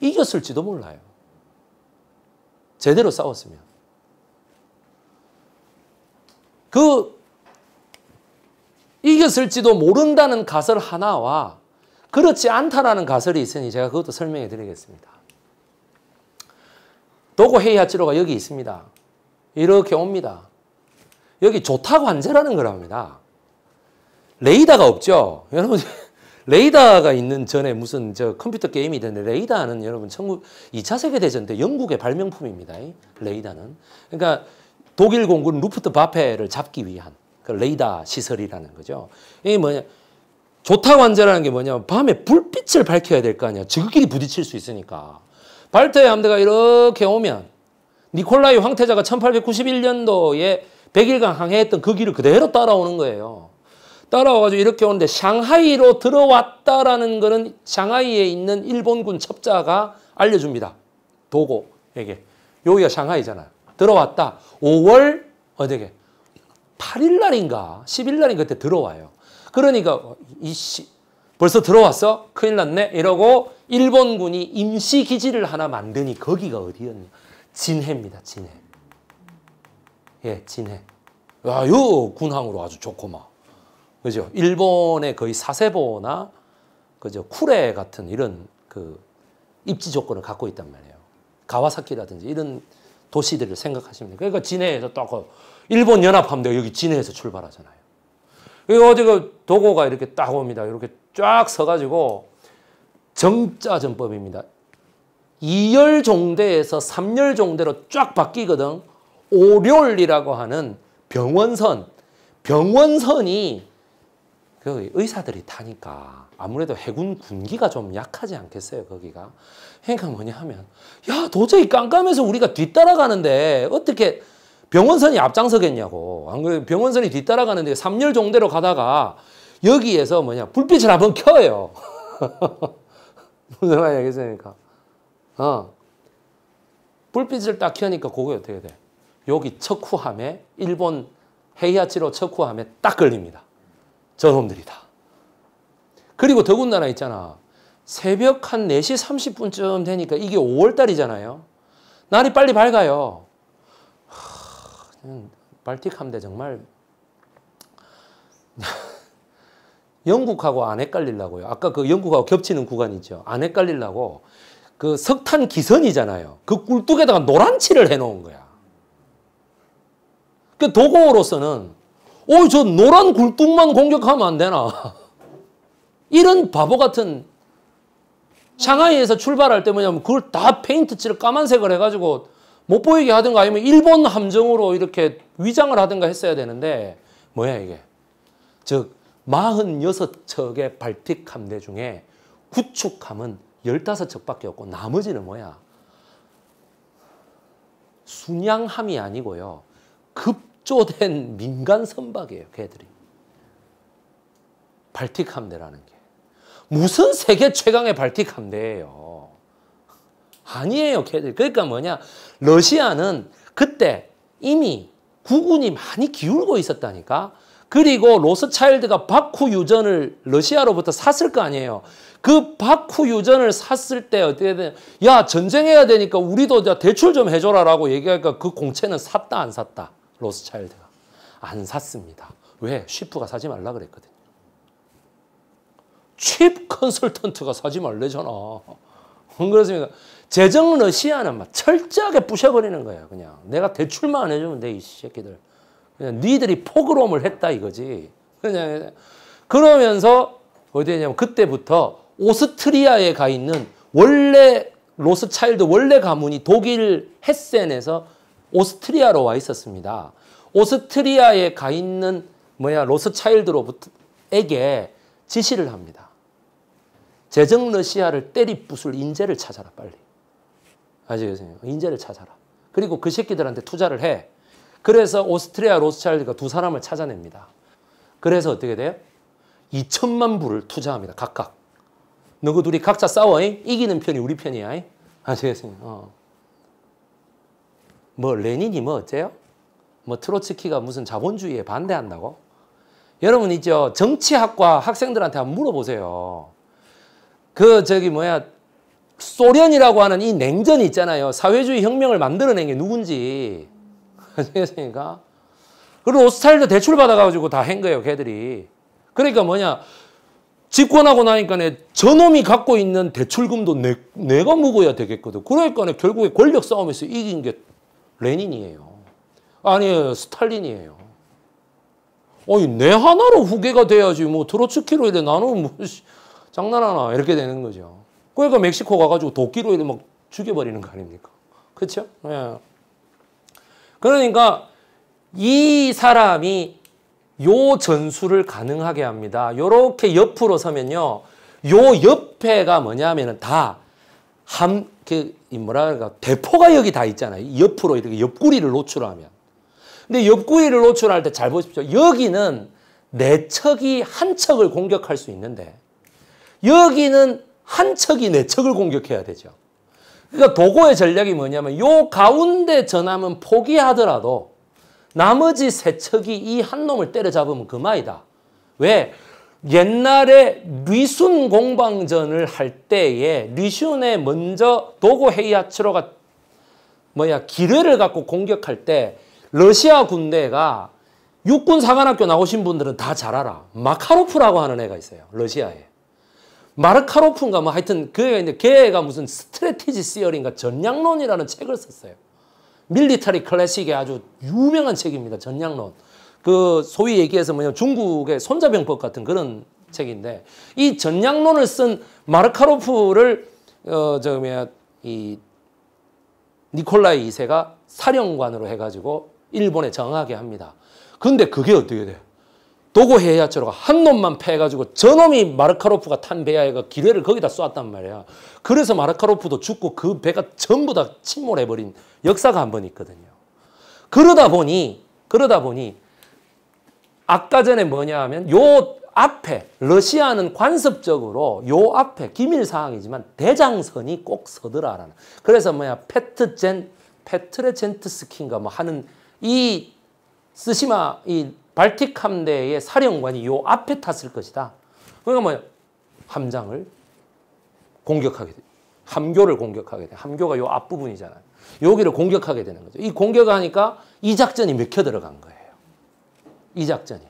이겼을지도 몰라요. 제대로 싸웠으면. 그 이겼을지도 모른다는 가설 하나와 그렇지 않다라는 가설이 있으니 제가 그것도 설명해 드리겠습니다. 도고 헤이하치로가 여기 있습니다. 이렇게 옵니다. 여기 조타 관제라는 거랍니다. 레이더가 없죠. 여러분 레이더가 있는 전에 무슨 저 컴퓨터 게임이 되는데 레이더는 여러분 19, 2차 세계대전 때 영국의 발명품입니다. 레이더는. 그러니까 독일 공군 루프트 바페를 잡기 위한 그 레이다 시설이라는 거죠. 이게 뭐냐? 조타 관제라는 게 뭐냐면 밤에 불빛을 밝혀야 될 거 아니야. 지극히 부딪힐 수 있으니까. 발트의 함대가 이렇게 오면 니콜라이 황태자가 1891년도에 백일강 항해했던 그 길을 그대로 따라오는 거예요. 따라와가지고 이렇게 오는데 상하이로 들어왔다라는 거는 상하이에 있는 일본군 첩자가 알려줍니다. 도고에게. 여기가 상하이잖아 들어왔다. 5월 어디게? 8일 날인가 10일 날인가 그때 들어와요. 그러니까 어, 이씨 벌써 들어왔어? 큰일 났네 이러고 일본군이 임시 기지를 하나 만드니 거기가 어디였냐? 진해입니다. 진해. 예, 진해. 야, 요 군항으로 아주 좋고만. 그죠? 일본의 거의 사세보나 그죠? 쿠레 같은 이런 그 입지 조건을 갖고 있단 말이에요. 가와사키라든지 이런 도시들을 생각하시면 돼요. 그러니까 진해에서 또그 일본 연합함대가 여기 진해에서 출발하잖아요. 이거 어디 그 도고가 이렇게 딱 옵니다. 이렇게 쫙 서가지고 정자전법입니다. 2열 종대에서 3열 종대로 쫙 바뀌거든. 오렬이라고 하는 병원선, 병원선이 그 의사들이 타니까 아무래도 해군 군기가 좀 약하지 않겠어요 거기가 그러니까 뭐냐 하면 야 도저히 깜깜해서 우리가 뒤따라가는데 어떻게 병원선이 앞장서겠냐고. 병원선이 뒤따라가는데 삼열 종대로 가다가 여기에서 뭐냐 불빛을 한번 켜요. 무슨 말이 알겠습니까? 어. 불빛을 딱 켜니까 그게 어떻게 돼? 여기 척후함에 일본 헤이아치로 척후함에 딱 걸립니다. 저놈들이다. 그리고 더군다나 있잖아. 새벽 한 4시 30분쯤 되니까 이게 5월달이잖아요. 날이 빨리 밝아요. 음, 발틱 함대 정말 영국하고 안 헷갈리려고요. 아까 그 영국하고 겹치는 구간 있죠. 안 헷갈리려고 그 석탄 기선이잖아요. 그 꿀뚝에다가 노란 칠을 해놓은 거야. 그 도고로서는 오, 저 노란 굴뚝만 공격하면 안 되나. 이런 바보 같은 샹하이에서 출발할 때 뭐냐면 그걸 다 페인트 칠을 까만색을 해가지고 못 보이게 하든가 아니면 일본 함정으로 이렇게 위장을 하든가 했어야 되는데 뭐야 이게. 즉 46척의 발픽 함대 중에 구축함은 15척밖에 없고 나머지는 뭐야? 순양함이 아니고요. 급조된 민간 선박이에요. 걔들이. 발틱 함대라는 게. 무슨 세계 최강의 발틱 함대예요. 아니에요. 걔들. 그러니까 뭐냐. 러시아는 그때 이미 국군이 많이 기울고 있었다니까. 그리고 로스차일드가 바쿠 유전을 러시아로부터 샀을 거 아니에요. 그 바쿠 유전을 샀을 때 어떻게 되냐. 야, 전쟁해야 되니까 우리도 대출 좀 해줘라 라고 얘기하니까 그 공채는 샀다, 안 샀다. 로스차일드가. 안 샀습니다. 왜? 쉬프가 사지 말라 그랬거든요. 칩 컨설턴트가 사지 말래잖아. 그렇습니까? 재정 러시아는 막 철저하게 부셔버리는 거예요. 그냥 내가 대출만 안 해주면 돼이 새끼들. 그냥 니들이 포그롬을 했다 이거지. 그 그냥. 그러면서 어디냐면 그때부터 오스트리아에 가 있는 원래 로스차일드 원래 가문이 독일 헤센에서 오스트리아로 와 있었습니다. 오스트리아에 가 있는 뭐야 로스차일드로부터에게 지시를 합니다. 재정 러시아를 때리 부술 인재를 찾아라 빨리. 아시겠어요? 인재를 찾아라. 그리고 그 새끼들한테 투자를 해. 그래서 오스트리아 로스차일드가 두 사람을 찾아냅니다. 그래서 어떻게 돼요? 2천만 불을 투자합니다. 각각. 너구 둘이 각자 싸워. 이? 기는 편이 우리 편이야. 아시겠어요? 어. 뭐 레닌이 뭐 어째요? 뭐 트로츠키가 무슨 자본주의에 반대한다고? 여러분 있죠? 정치학과 학생들한테 한번 물어보세요. 그 저기 뭐야 소련이라고 하는 이 냉전이 있잖아요. 사회주의 혁명을 만들어낸 게 누군지. 아시겠습니까? 그리고 오스타일아도 대출받아가지고 다 한 거예요, 걔들이. 그러니까 뭐냐. 집권하고 나니까 저놈이 갖고 있는 대출금도 내, 내가 묵어야 되겠거든. 그러니까 결국에 권력 싸움에서 이긴 게 레닌이에요. 아니, 스탈린이에요. 어이, 내 하나로 후계가 돼야지. 뭐, 트로츠키로 이래 나는 뭐, 장난하나. 이렇게 되는 거죠. 그러니까 멕시코 가가지고 도끼로 이렇막 죽여버리는 거 아닙니까? 그렇죠? 예. 그러니까 이 사람이 요 전술을 가능하게 합니다. 요렇게 옆으로 서면요. 요 옆에가 뭐냐면은 다 함, 그, 뭐라 그럴까. 대포가 여기 다 있잖아요. 옆으로 이렇게 옆구리를 노출하면. 근데 옆구리를 노출할 때 잘 보십시오. 여기는 내 척이 한 척을 공격할 수 있는데 여기는 한 척이 내 네 척을 공격해야 되죠. 그러니까 도고의 전략이 뭐냐면 요 가운데 전함은 포기하더라도 나머지 세 척이 이 한 놈을 때려잡으면 그만이다. 왜? 옛날에 리순 공방전을 할 때에 리순에 먼저 도고 헤이아츠로가 뭐야 기뢰를 갖고 공격할 때 러시아 군대가 육군 사관학교 나오신 분들은 다 잘 알아. 마카로프라고 하는 애가 있어요. 러시아에. 마르카로프인가 뭐 하여튼 그 애가 있는 걔가 그 무슨 스트레티지 시어링가 전략론이라는 책을 썼어요. 밀리터리 클래식의 아주 유명한 책입니다. 전략론. 그 소위 얘기해서 뭐냐 중국의 손자병법 같은 그런 책인데 이 전략론을 쓴 마르카로프를 어저 뭐야 이 니콜라이 2세가 사령관으로 해가지고 일본에 정하게 합니다. 근데 그게 어떻게 돼요? 도고헤야처럼 한 놈만 패가지고 저놈이 마르카로프가 탄 배야가 기뢰를 거기다 쏘았단 말이야. 그래서 마르카로프도 죽고 그 배가 전부 다 침몰해버린 역사가 한 번 있거든요. 그러다 보니 그러다 보니 아까 전에 뭐냐 하면 요 앞에 러시아는 관습적으로 요 앞에 기밀 사항이지만 대장선이 꼭 서더라라는 그래서 뭐야 페트젠 페트레젠트스킨가 뭐 하는 이 스시마 이 발틱 함대의 사령관이 요 앞에 탔을 것이다. 그러니까 뭐 함장을 공격하게 돼. 함교를 공격하게 돼. 함교가 요 앞부분이잖아요. 여기를 공격하게 되는 거죠. 이 공격하니까 이 작전이 맥혀 들어간 거예요. 이 작전이.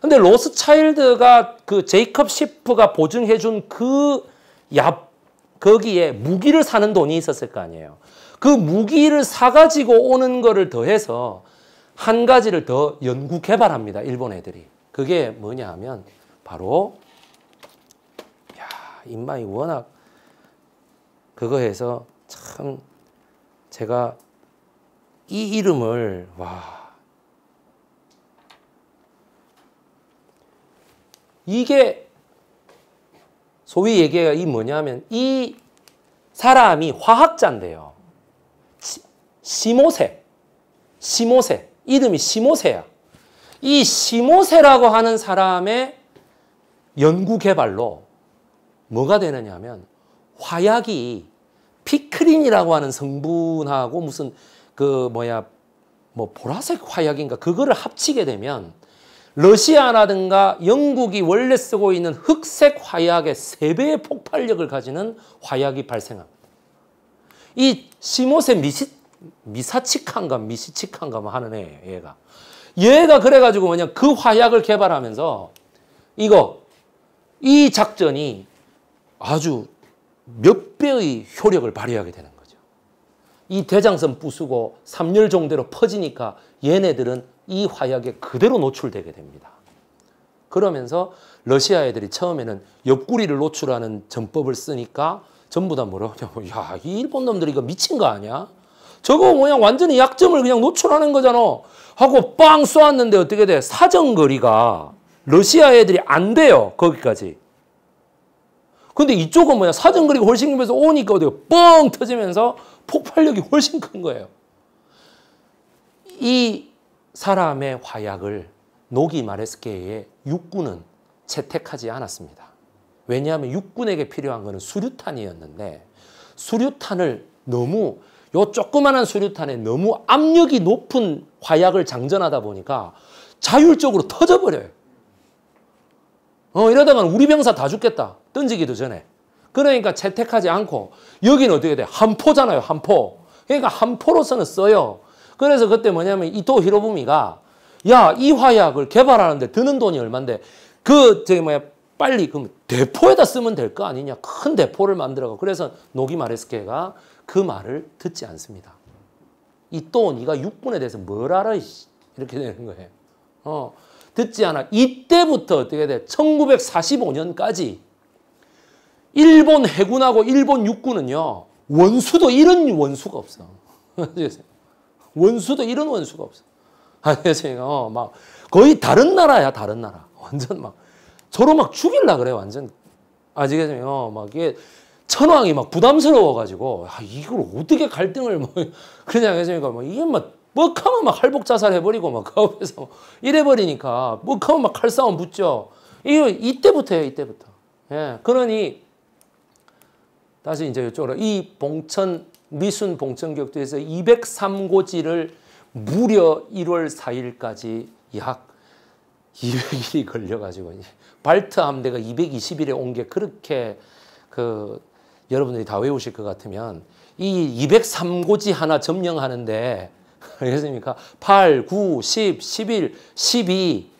근데 로스차일드가 그 제이컵 시프가 보증해 준그 야 거기에 무기를 사는 돈이 있었을 거 아니에요. 그 무기를 사 가지고 오는 거를 더해서 한 가지를 더 연구 개발합니다. 일본 애들이. 그게 뭐냐 하면 바로 야, 인마이 워낙 그거 해서 참 제가 이 이름을 와 이게 소위 얘기가 이 뭐냐면 이 사람이 화학자인데요. 시모세. 시모세. 이름이 시모세야. 이 시모세라고 하는 사람의 연구 개발로 뭐가 되느냐 면 화약이 피크린이라고 하는 성분하고 무슨 그 뭐야 뭐 보라색 화약인가 그거를 합치게 되면 러시아라든가 영국이 원래 쓰고 있는 흑색 화약의 세배의 폭발력을 가지는 화약이 발생합니다. 이 시모세 미시, 미사칙한가 미시칙한가 뭐 하는 애 얘가. 얘가 그래가지고 뭐냐 그 화약을 개발하면서 이거 이 작전이 아주 몇 배의 효력을 발휘하게 되는 거죠. 이 대장선 부수고 삼열 종대로 퍼지니까 얘네들은 이 화약에 그대로 노출되게 됩니다. 그러면서 러시아 애들이 처음에는 옆구리를 노출하는 전법을 쓰니까 전부 다 뭐라고 하냐면 야, 이 일본 놈들이 이거 미친 거 아니야? 저거 뭐냐 완전히 약점을 그냥 노출하는 거잖아. 하고 빵 쏘았는데 어떻게 돼? 사정거리가 러시아 애들이 안 돼요. 거기까지. 근데 이쪽은 뭐냐 사정거리가 훨씬 길해서 오니까 어디가 뻥 터지면서 폭발력이 훨씬 큰 거예요. 이 사람의 화약을 노기 마레스케의 육군은 채택하지 않았습니다. 왜냐하면 육군에게 필요한 것은 수류탄이었는데 수류탄을 너무 요 조그만한 수류탄에 너무 압력이 높은 화약을 장전하다 보니까 자율적으로 터져버려요. 어, 이러다가 우리 병사 다 죽겠다. 던지기도 전에. 그러니까 채택하지 않고 여기 어떻게 돼? 한포잖아요. 한포. 그러니까 한포로서는 써요. 그래서 그때 뭐냐면 이토 히로부미가 야, 이 화약을 개발하는데 드는 돈이 얼만데 그 저기 뭐야 빨리 그럼 대포에다 쓰면 될 거 아니냐. 큰 대포를 만들어가. 그래서 노기 마레스케가 그 말을 듣지 않습니다. 이 또 네가 육군에 대해서 뭘 알아 이렇게 되는 거예요. 어, 듣지 않아. 이때부터 어떻게 돼? 1945년까지 일본 해군하고 일본 육군은요. 원수도 이런 원수가 없어. 원수도 이런 원수가 없어. 안녕하세요. 어, 막 거의 다른 나라야, 다른 나라. 완전 막 서로 막 죽일라 그래, 완전. 아시겠어요? 어, 막 이게 천황이막 부담스러워가지고 아, 이걸 어떻게 갈등을 뭐 그냥 해주니까 뭐 이게 막뭐하면막 할복 자살해버리고 막그 앞에서 뭐 이래버리니까 뭐하면막 칼싸움 붙죠. 이거 이때부터예요 이때부터. 예 그러니 다시 이제 이쪽으로 이 봉천 미순 봉천격도에서 203고지를 무려 1월 4일까지 약 200일이 걸려가지고 발트 함대가 220일에 온 게 그렇게 그 여러분들이 다 외우실 것 같으면 이 203고지 하나 점령하는데 알겠습니까? 8, 9, 10, 11, 12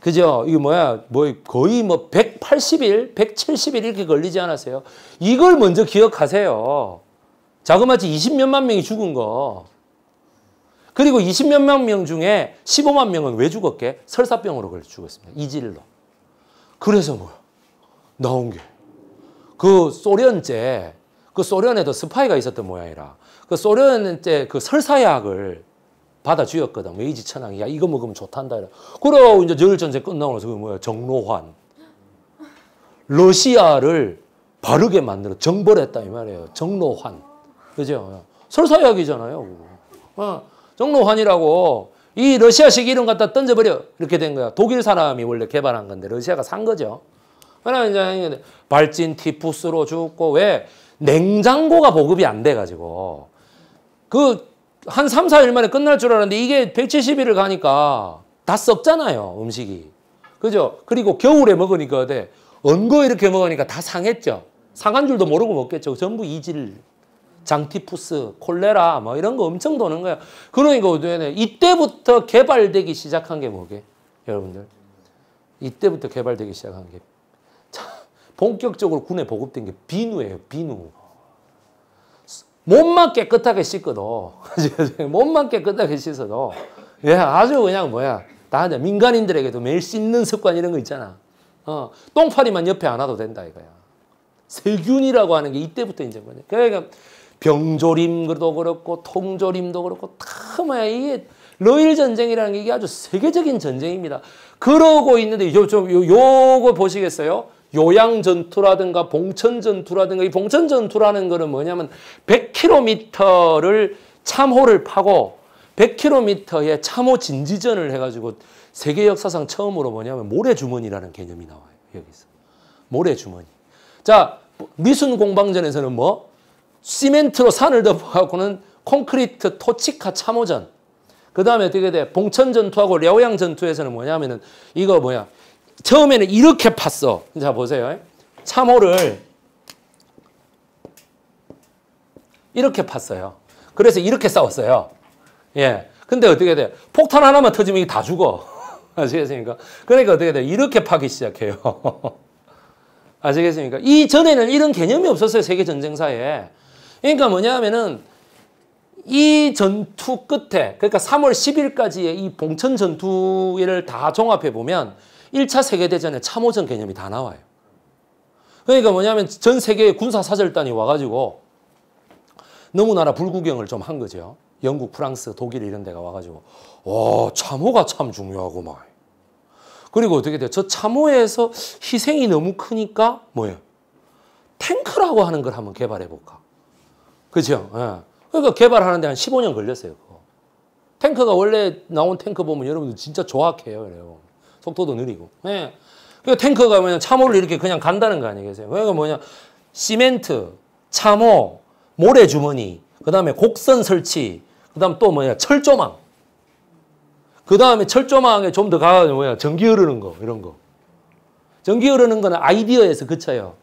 그죠? 이게 뭐야? 뭐 거의 뭐 180일, 170일 이렇게 걸리지 않았어요? 이걸 먼저 기억하세요. 자그마치 20몇만 명이 죽은 거. 그리고 20몇만 명 중에 15만 명은 왜 죽었게? 설사병으로 걸려 죽었습니다. 이질로. 그래서 뭐야? 나온 게그 소련제 그 소련에도 스파이가 있었던 모양이라 그 소련제 그 설사약을 받아 주었거든 메이지 뭐 천황이 야 이거 먹으면 좋단다. 그러고 이제 열 전쟁 끝나고 나서 그 뭐야 정로환 러시아를 바르게 만들어 정벌했다 이 말이에요. 정로환 그죠? 설사약이잖아요. 어, 정로환이라고 이 러시아식 이름 갖다 던져버려 이렇게 된 거야. 독일 사람이 원래 개발한 건데 러시아가 산 거죠. 그러면 이제 발진 티푸스로 죽고 왜 냉장고가 보급이 안 돼가지고 그 한 3, 4일 만에 끝날 줄 알았는데 이게 170일을 가니까 다 썩잖아요 음식이 그죠? 그리고 겨울에 먹으니까 네, 어때 언거 이렇게 먹으니까 다 상했죠 상한 줄도 모르고 먹겠죠 전부 이질 장티푸스, 콜레라 뭐 이런 거 엄청 도는 거야 그러니까 이때부터 개발되기 시작한 게 뭐게 여러분들 이때부터 개발되기 시작한 게 자, 본격적으로 군에 보급된 게 비누예요. 비누. 몸만 깨끗하게 씻거도 예, 예, 몸만 깨끗하게 씻어도 예, 아주 그냥 뭐야. 다 하냐. 민간인들에게도 매일 씻는 습관 이런 거 있잖아. 어, 똥파리만 옆에 안 와도 된다 이거야. 세균이라고 하는 게 이때부터 이제 뭐냐. 그러니까 병조림도 그렇고 통조림도 그렇고 다 뭐야 이게 러일 전쟁이라는 게 아주 세계적인 전쟁입니다. 그러고 있는데 요, 좀, 요, 요거 보시겠어요? 요양 전투라든가 봉천 전투라든가 이 봉천 전투라는 거는 뭐냐면 100km를 참호를 파고 100km의 참호 진지전을 해가지고 세계 역사상 처음으로 뭐냐면 모래주머니라는 개념이 나와요. 여기서. 모래주머니. 자, 미순 공방전에서는 뭐? 시멘트로 산을 덮어갖고는 콘크리트 토치카 참호전. 그 다음에 어떻게 돼? 봉천 전투하고 려양 전투에서는 뭐냐면은 이거 뭐야? 처음에는 이렇게 팠어. 자, 보세요. 참호를 이렇게 팠어요. 그래서 이렇게 싸웠어요. 예. 근데 어떻게 돼요? 폭탄 하나만 터지면 다 죽어. 아시겠습니까? 그러니까 어떻게 돼요? 이렇게 파기 시작해요. 아시겠습니까? 이전에는 이런 개념이 없었어요. 세계전쟁사에. 그러니까 뭐냐면은 이 전투 끝에, 그러니까 3월 10일까지의 이 봉천 전투를 다 종합해 보면 1차 세계대전에 참호전 개념이 다 나와요. 그러니까 뭐냐면 전 세계의 군사사절단이 와가지고 너무나라 불구경을 좀 한 거죠. 영국, 프랑스, 독일 이런 데가 와가지고 와 참호가 참 중요하구만. 그리고 어떻게 돼요? 저 참호에서 희생이 너무 크니까 뭐예요? 탱크라고 하는 걸 한번 개발해볼까. 그죠? 예. 그러니까 개발하는데 한 15년 걸렸어요. 그거. 탱크가 원래 나온 탱크 보면 여러분들 진짜 조악해요. 여러분. 속도도 느리고. 예. 그 탱커가 뭐냐 참호를 이렇게 그냥 간다는 거 아니겠어요? 그러니까 뭐냐 시멘트, 참호, 모래주머니, 그 다음에 곡선 설치, 그 다음 또 뭐냐 철조망. 그 다음에 철조망에 좀 더 가서 뭐냐 전기 흐르는 거 이런 거. 전기 흐르는 거는 아이디어에서 그쳐요.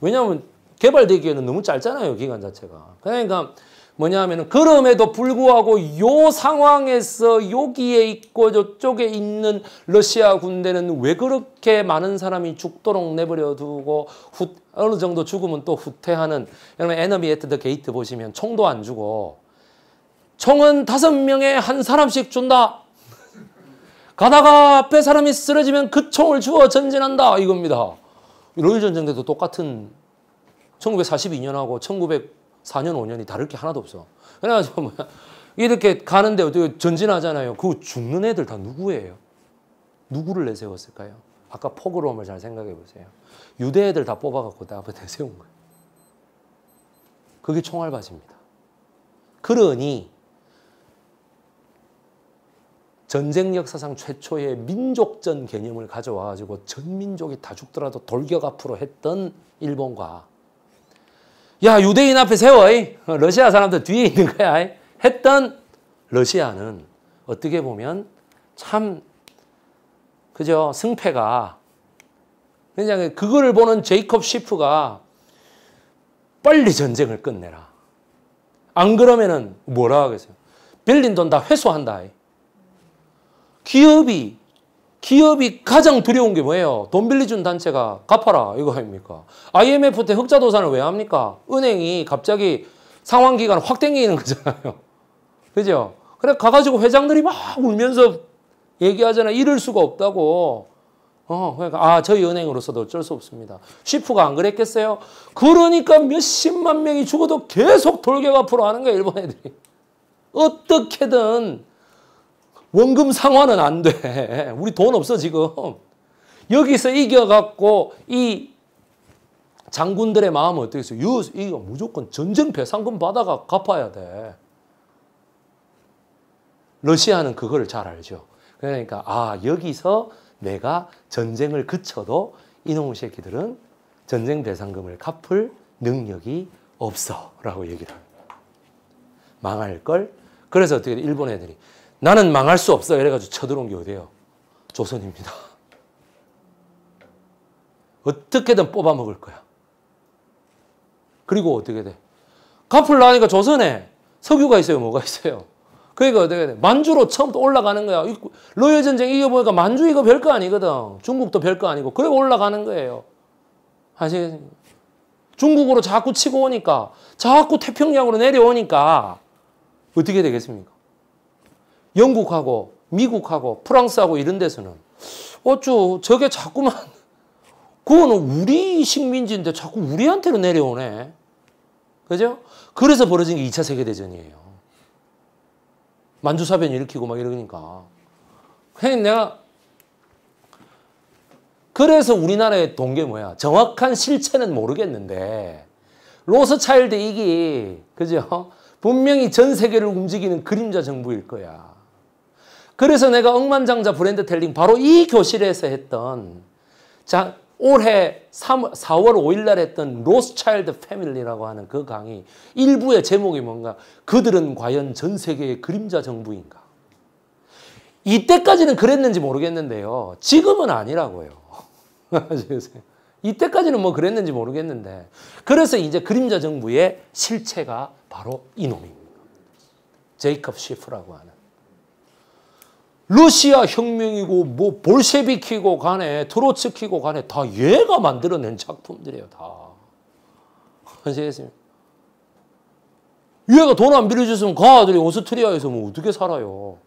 왜냐하면 개발되기에는 너무 짧잖아요 기간 자체가. 그러니까 뭐냐 하면 그럼에도 불구하고 요 상황에서 여기에 있고 저쪽에 있는 러시아 군대는 왜 그렇게 많은 사람이 죽도록 내버려 두고 후, 어느 정도 죽으면 또 후퇴하는 여러분 에너미 에트 더 게이트 보시면 총도 안 주고 총은 다섯 명에 한 사람씩 준다. 가다가 앞에 사람이 쓰러지면 그 총을 주어 전진한다 이겁니다. 로일 전쟁 때도 똑같은 1942년하고 1900 4년, 5년이 다를 게 하나도 없어. 그래가지고 뭐야. 이렇게 가는데 어떻게 전진하잖아요. 그 죽는 애들 다 누구예요? 누구를 내세웠을까요? 아까 포그롬을 잘 생각해 보세요. 유대 애들 다 뽑아갖고 다 내세운 거예요. 그게 총알밭입니다. 그러니 전쟁 역사상 최초의 민족전 개념을 가져와가지고 전 민족이 다 죽더라도 돌격 앞으로 했던 일본과 야 유대인 앞에 세워 러시아 사람들 뒤에 있는 거야 했던 러시아는 어떻게 보면 참 그죠 승패가 그냥 그거를 보는 제이콥 시프가 빨리 전쟁을 끝내라 안 그러면은 뭐라 하겠어요 빌린 돈 다 회수한다 기업이 기업이 가장 두려운 게 뭐예요? 돈 빌려준 단체가 갚아라 이거 아닙니까? IMF 때 흑자 도산을 왜 합니까? 은행이 갑자기 상황 기간 확 땡기는 거잖아요. 그죠? 그래 가가지고 회장들이 막 울면서 얘기하잖아. 이럴 수가 없다고. 어, 그러니까 아 저희 은행으로서도 어쩔 수 없습니다. 쉬프가 안 그랬겠어요? 그러니까 몇십만 명이 죽어도 계속 돌격 앞으로 하는 거야 일본 애들이. 어떻게든 원금 상환은 안 돼. 우리 돈 없어 지금. 여기서 이겨갖고 이 장군들의 마음은 어떻겠어요? 이거 무조건 전쟁 배상금 받아가 갚아야 돼. 러시아는 그거를 잘 알죠. 그러니까 아 여기서 내가 전쟁을 그쳐도 이놈의 새끼들은 전쟁 배상금을 갚을 능력이 없어 라고 얘기를 합니다. 망할 걸. 그래서 어떻게 일본 애들이 나는 망할 수 없어. 이래가지고 쳐들어온 게 어디예요? 조선입니다. 어떻게든 뽑아 먹을 거야. 그리고 어떻게 돼? 갚으려 니까 조선에 석유가 있어요, 뭐가 있어요? 그러니까 어떻게 돼? 만주로 처음부터 올라가는 거야. 러일 전쟁 이겨보니까 만주 이거 별거 아니거든. 중국도 별거 아니고. 그래 올라가는 거예요. 아시겠습니까? 중국으로 자꾸 치고 오니까, 자꾸 태평양으로 내려오니까, 어떻게 되겠습니까? 영국하고 미국하고 프랑스하고 이런 데서는 어쭈 저게 자꾸만 그거는 우리 식민지인데 자꾸 우리한테로 내려오네. 그죠? 그래서 벌어진 게 2차 세계대전이에요. 만주사변 일으키고 막 이러니까. 형님 그러니까 내가 그래서 우리나라의 동계 뭐야? 정확한 실체는 모르겠는데 로스차일드 이기 그죠? 분명히 전 세계를 움직이는 그림자 정부일 거야. 그래서 내가 억만장자 브랜드 텔링 바로 이 교실에서 했던 자 올해 3 4월 5일 날 했던 로스차일드 패밀리라고 하는 그 강의 일부의 제목이 뭔가 그들은 과연 전 세계의 그림자 정부인가 이때까지는 그랬는지 모르겠는데요 지금은 아니라고요 이때까지는 뭐 그랬는지 모르겠는데 그래서 이제 그림자 정부의 실체가 바로 이놈입니다 제이컵 시프라고 하는 러시아 혁명이고 뭐 볼셰비키고 간에 트로츠키고 간에 다 얘가 만들어낸 작품들이에요 다. 아시겠습니 얘가 돈 안 빌려줬으면 그들이 오스트리아에서 뭐 어떻게 살아요.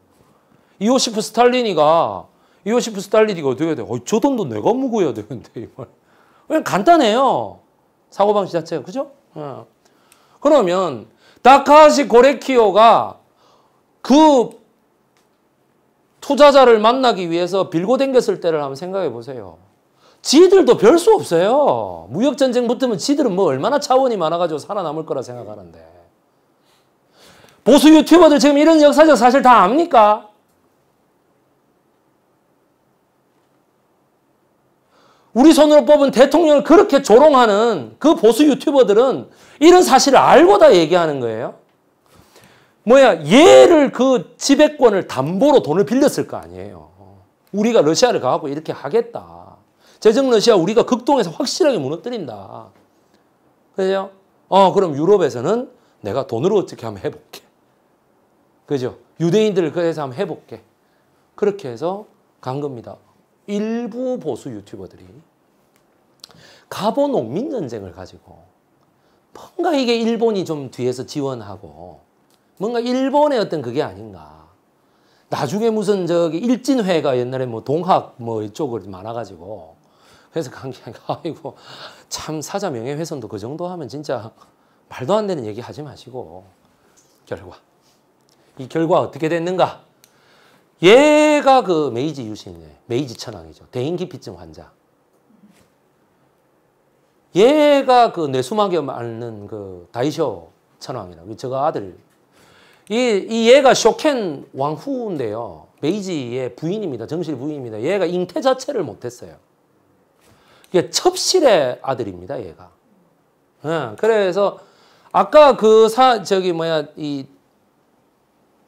이오시프 스탈린이가 이오시프 스탈린이가 어떻게 돼 어, 저 돈도 내가 묵어야 되는데 이 말. 그냥 간단해요. 사고방식 자체가 그죠? 어. 그러면 다카시 고레키오가 그 투자자를 만나기 위해서 빌고 댕겼을 때를 한번 생각해 보세요. 지들도 별 수 없어요. 무역전쟁 붙으면 지들은 뭐 얼마나 자원이 많아가지고 살아남을 거라 생각하는데. 보수 유튜버들 지금 이런 역사적 사실 다 압니까? 우리 손으로 뽑은 대통령을 그렇게 조롱하는 그 보수 유튜버들은 이런 사실을 알고 다 얘기하는 거예요. 뭐야 얘를 그 지배권을 담보로 돈을 빌렸을 거 아니에요. 우리가 러시아를 가고 이렇게 하겠다. 재정 러시아 우리가 극동에서 확실하게 무너뜨린다. 그죠? 어 그럼 유럽에서는 내가 돈으로 어떻게 하면 해볼게. 그죠? 유대인들을 그래서 한번 해볼게. 그렇게 해서 간 겁니다. 일부 보수 유튜버들이 가보 농민 전쟁을 가지고 뭔가 이게 일본이 좀 뒤에서 지원하고 뭔가 일본의 어떤 그게 아닌가. 나중에 무슨 저기 일진회가 옛날에 뭐 동학 뭐이쪽을 많아가지고 그래서 관계가 아이고 참 사자 명예훼손도 그 정도 하면 진짜 말도 안 되는 얘기 하지 마시고 결과 이 결과 어떻게 됐는가? 얘가 그 메이지 유신이네. 메이지 천황이죠. 대인기피증 환자. 얘가 그 뇌수막염 앓는 그 다이쇼 천황이라고. 저거 아들 이, 이 얘가 쇼켄 왕후인데요. 메이지의 부인입니다. 정실 부인입니다. 얘가 잉태 자체를 못했어요. 이게 첩실의 아들입니다. 얘가. 예, 그래서 아까 그 사 저기 뭐야 이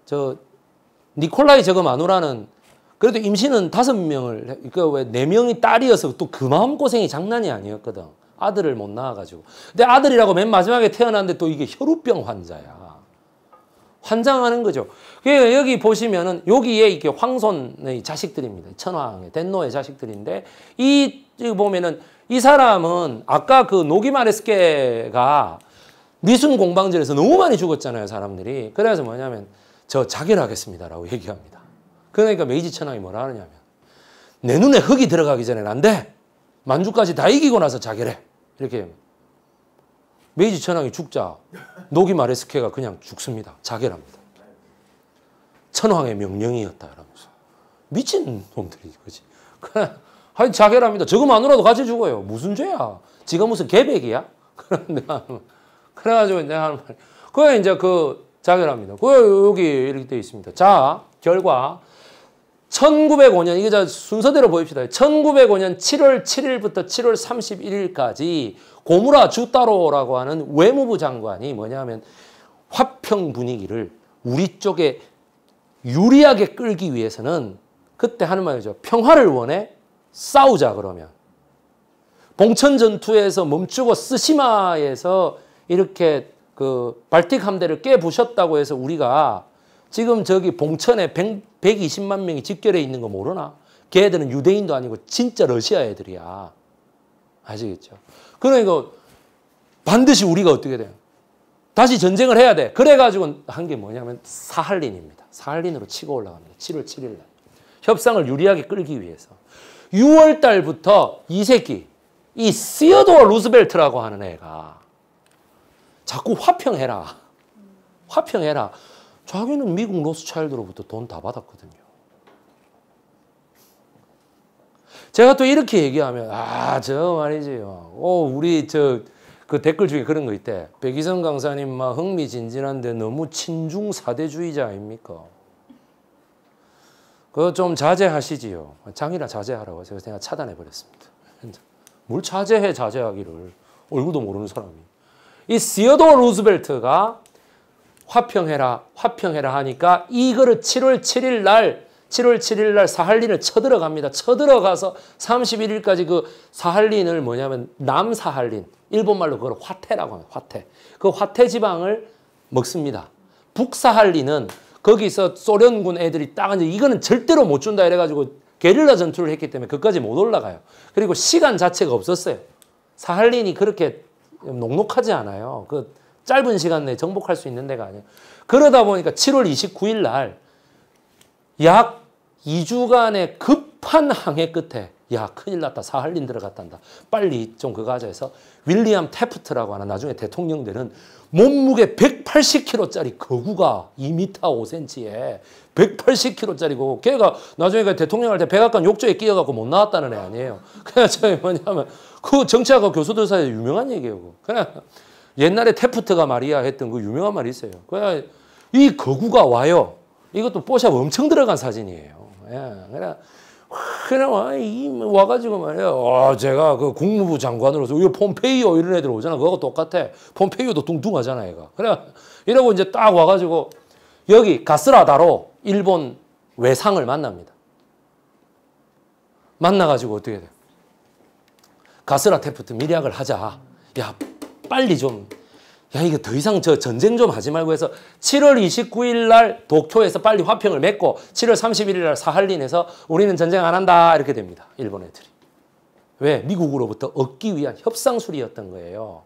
저 니콜라이 저거 마누라는 그래도 임신은 다섯 명을 그니까 왜네 명이 딸이어서 또 그 마음 고생이 장난이 아니었거든. 아들을 못 낳아가지고. 근데 아들이라고 맨 마지막에 태어났는데 또 이게 혈우병 환자야. 환장하는 거죠. 그러니까 여기 보시면은 여기에 이게 황손의 자식들입니다. 천황의 덴노의 자식들인데 이 보면은 이 사람은 아까 그 노기마레스케가 미순 공방전에서 너무 많이 죽었잖아요, 사람들이. 그래서 뭐냐면 저 자결하겠습니다라고 얘기합니다. 그러니까 메이지 천황이 뭐라 하냐면내 눈에 흙이 들어가기 전에는 안 만주까지 다 이기고 나서 자결해. 이렇게 메이지 천황이 죽자 노기마레스케가 그냥 죽습니다. 자결합니다. 천황의 명령이었다 이러면서 미친 놈들이 그지. 하여 자결합니다. 저거만으로도 같이 죽어요. 무슨 죄야? 지가 무슨 개백이야? 그런데 그래가지고 내가 하는 말. 그 이제 그 자결합니다. 그 여기 이렇게 돼 있습니다. 자 결과 1905년 이게 저 순서대로 보입시다. 1905년 7월 7일부터 7월 31일까지 고무라 주따로라고 하는 외무부 장관이 뭐냐면 화평 분위기를 우리 쪽에 유리하게 끌기 위해서는 그때 하는 말이죠. 평화를 원해 싸우자 그러면 봉천 전투에서 멈추고 쓰시마에서 이렇게 그 발틱 함대를 깨부셨다고 해서 우리가 지금 저기 봉천에 100, 120만 명이 집결해 있는 거 모르나? 걔들은 유대인도 아니고 진짜 러시아 애들이야. 아시겠죠? 그러니까 반드시 우리가 어떻게 돼요? 다시 전쟁을 해야 돼. 그래가지고 한 게 뭐냐면 사할린입니다. 사할린으로 치고 올라갑니다. 7월 7일 날. 협상을 유리하게 끌기 위해서. 6월 달부터 이 새끼, 이 시어도어 루스벨트라고 하는 애가 자꾸 화평해라. 화평해라. 자기는 미국 로스차일드로부터 돈 다 받았거든요. 제가 또 이렇게 얘기하면 아저 말이지요. 오 우리 저 그 댓글 중에 그런 거 있대. 백이성 강사님 막 흥미진진한데 너무 친중 사대주의자 아닙니까? 그좀 자제하시지요. 장이나 자제하라고 해서 그냥 차단해 버렸습니다. 뭘 자제해 자제하기를 얼굴도 모르는 사람이. 이 시어도 루즈벨트가 화평해라 화평해라 하니까 이거를 7월 7일 날 7월 7일 날 사할린을 쳐들어갑니다. 쳐들어가서 31일까지 그 사할린을 뭐냐면 남사할린 일본말로 그걸 화태라고 합니다. 화태. 그 화태 지방을 먹습니다. 북사할린은 거기서 소련군 애들이 딱 이제 이거는 절대로 못 준다 이래가지고 게릴라 전투를 했기 때문에 그까지 못 올라가요. 그리고 시간 자체가 없었어요. 사할린이 그렇게 녹록하지 않아요. 그 짧은 시간 내에 정복할 수 있는 데가 아니에요. 그러다 보니까 7월 29일 날 약 2주간의 급한 항해 끝에 야 큰일 났다 사할린 들어갔단다 빨리 좀 그거 하자 해서 윌리엄 테프트라고 하는 나중에 대통령 들은 몸무게 180kg짜리 거구가 2m 5cm에 180kg짜리고 걔가 나중에 그 대통령 할 때 백악관 욕조에 끼어갖고 못 나왔다는 애 아니에요 그냥 저기 뭐냐면 그 정치학과 교수들 사이에 유명한 얘기예요 그냥 옛날에 테프트가 말이야 했던 그 유명한 말이 있어요. 그이 거구가 와요. 이것도 뽀샵 엄청 들어간 사진이에요. 예, 그냥 그러니까 그냥 와, 이, 와가지고 말이야. 아, 제가 그 국무부 장관으로서, 이 폼페이오 이런 애들 오잖아. 그거 똑같아. 폼페이오도 뚱뚱하잖아, 얘가. 그래. 이러고 이제 딱 와가지고, 여기 가스라다로 일본 외상을 만납니다. 만나가지고 어떻게 돼? 가스라 테프트 밀약을 하자. 야, 빨리 좀 야, 이거 더 이상 저 전쟁 좀 하지 말고 해서 7월 29일 날 도쿄에서 빨리 화평을 맺고 7월 31일 날 사할린에서 우리는 전쟁 안 한다 이렇게 됩니다. 일본 애들이. 왜? 미국으로부터 얻기 위한 협상술이었던 거예요.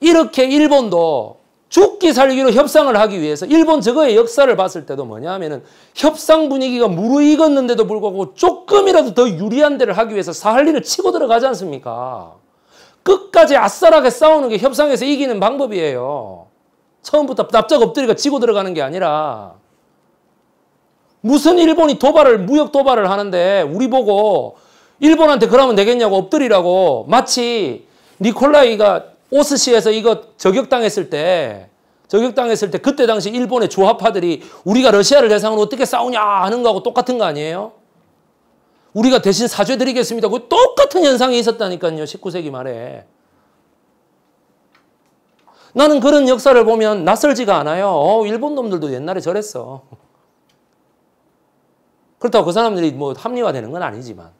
이렇게 일본도 죽기 살기로 협상을 하기 위해서 일본 저거의 역사를 봤을 때도 뭐냐 하면은 협상 분위기가 무르익었는데도 불구하고 조금이라도 더 유리한 데를 하기 위해서 사할린을 치고 들어가지 않습니까? 끝까지 아싸라게 싸우는 게 협상에서 이기는 방법이에요. 처음부터 납작 엎드리고 치고 들어가는 게 아니라 무슨 일본이 도발을 무역 도발을 하는데 우리 보고 일본한테 그러면 되겠냐고 엎드리라고 마치 니콜라이가 오스시에서 이거 저격당했을 때 저격당했을 때 그때 당시 일본의 조합파들이 우리가 러시아를 대상으로 어떻게 싸우냐 하는 거하고 똑같은 거 아니에요? 우리가 대신 사죄드리겠습니다. 그 똑같은 현상이 있었다니까요. 19세기 말에. 나는 그런 역사를 보면 낯설지가 않아요. 어, 일본 놈들도 옛날에 저랬어. 그렇다고 그 사람들이 뭐 합리화되는 건 아니지만.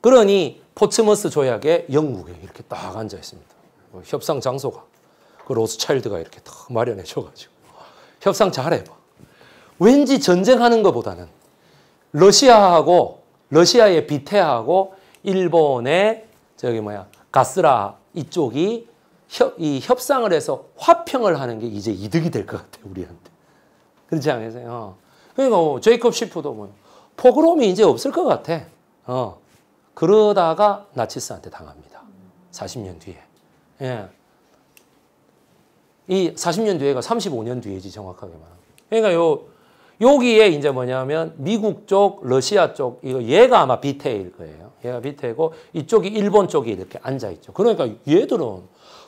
그러니 포츠머스 조약에 영국에 이렇게 딱 앉아 있습니다. 그 협상 장소가. 그 로스차일드가 이렇게 딱 마련해 줘가지고. 협상 잘해봐. 왠지 전쟁하는 것보다는 러시아하고 러시아의 비태하고 일본의 저기 뭐야 가스라 이쪽이 협, 이 협상을 해서 화평을 하는 게 이제 이득이 될 것 같아요 우리한테 그렇지 않으세요? 어. 그러니까 뭐 제이콥 시프도 뭐 포그롬이 이제 없을 것 같아. 어. 그러다가 나치스한테 당합니다. 40년 뒤에. 예. 이 40년 뒤에가 35년 뒤에지 정확하게 말하면. 그러니까 요 여기에 이제 뭐냐면 미국 쪽, 러시아 쪽, 이거 얘가 아마 비테일 거예요. 얘가 비테고 이쪽이 일본 쪽이 이렇게 앉아 있죠. 그러니까 얘들은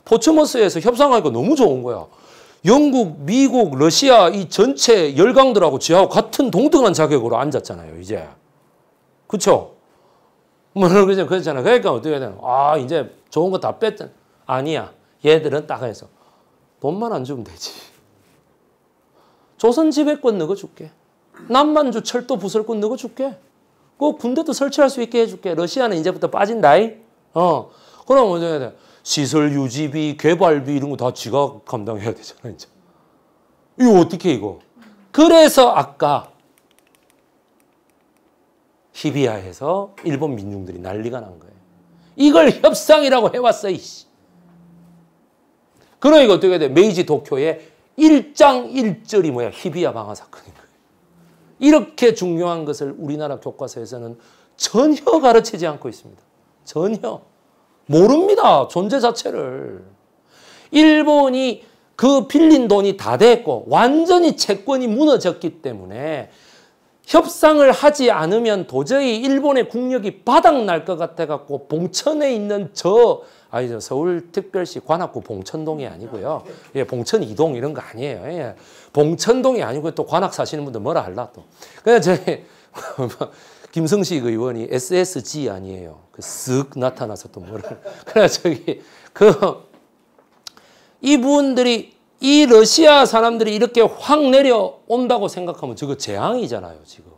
포츠머스에서 협상하니까 너무 좋은 거야. 영국, 미국, 러시아 이 전체 열강들하고 지하고 같은 동등한 자격으로 앉았잖아요, 이제. 그쵸? 뭐, 그렇잖아 그러니까 어떻게 해야 되나. 아, 이제 좋은 거 다뺐잖 아니야. 얘들은 딱 해서 돈만 안 주면 되지. 조선 지배권 넣어줄게. 남만주 철도 부설권 넣어줄게. 그 군대도 설치할 수 있게 해줄게. 러시아는 이제부터 빠진다이. 어. 그럼 어 해야 돼? 시설 유지비, 개발비 이런 거 다 지가 감당해야 되잖아, 이제. 이거 어떻게 이거? 그래서 아까 히비아에서 일본 민중들이 난리가 난 거예요. 이걸 협상이라고 해왔어, 이씨. 그러니까 어떻게 돼? 메이지 도쿄에 1장 1절이 뭐야? 히비야 방화 사건인 거예요. 이렇게 중요한 것을 우리나라 교과서에서는 전혀 가르치지 않고 있습니다. 전혀. 모릅니다. 존재 자체를. 일본이 그 빌린 돈이 다 됐고 완전히 채권이 무너졌기 때문에 협상을 하지 않으면 도저히 일본의 국력이 바닥날 것 같아갖고 봉천에 있는 저 아니 죠 서울특별시 관악구 봉천동이 음. 아니고요. 예, 봉천 이동 이런 거 아니에요. 예. 봉천동이 아니고 또 관악 사시는 분들 뭐라 할라 또. 그냥 제 김성식 의원이 SSG 아니에요. 그 쓱 나타나서 또 뭐를. 그래 저기 그 이분들이 이 러시아 사람들이 이렇게 확 내려온다고 생각하면 저거 재앙이잖아요, 지금.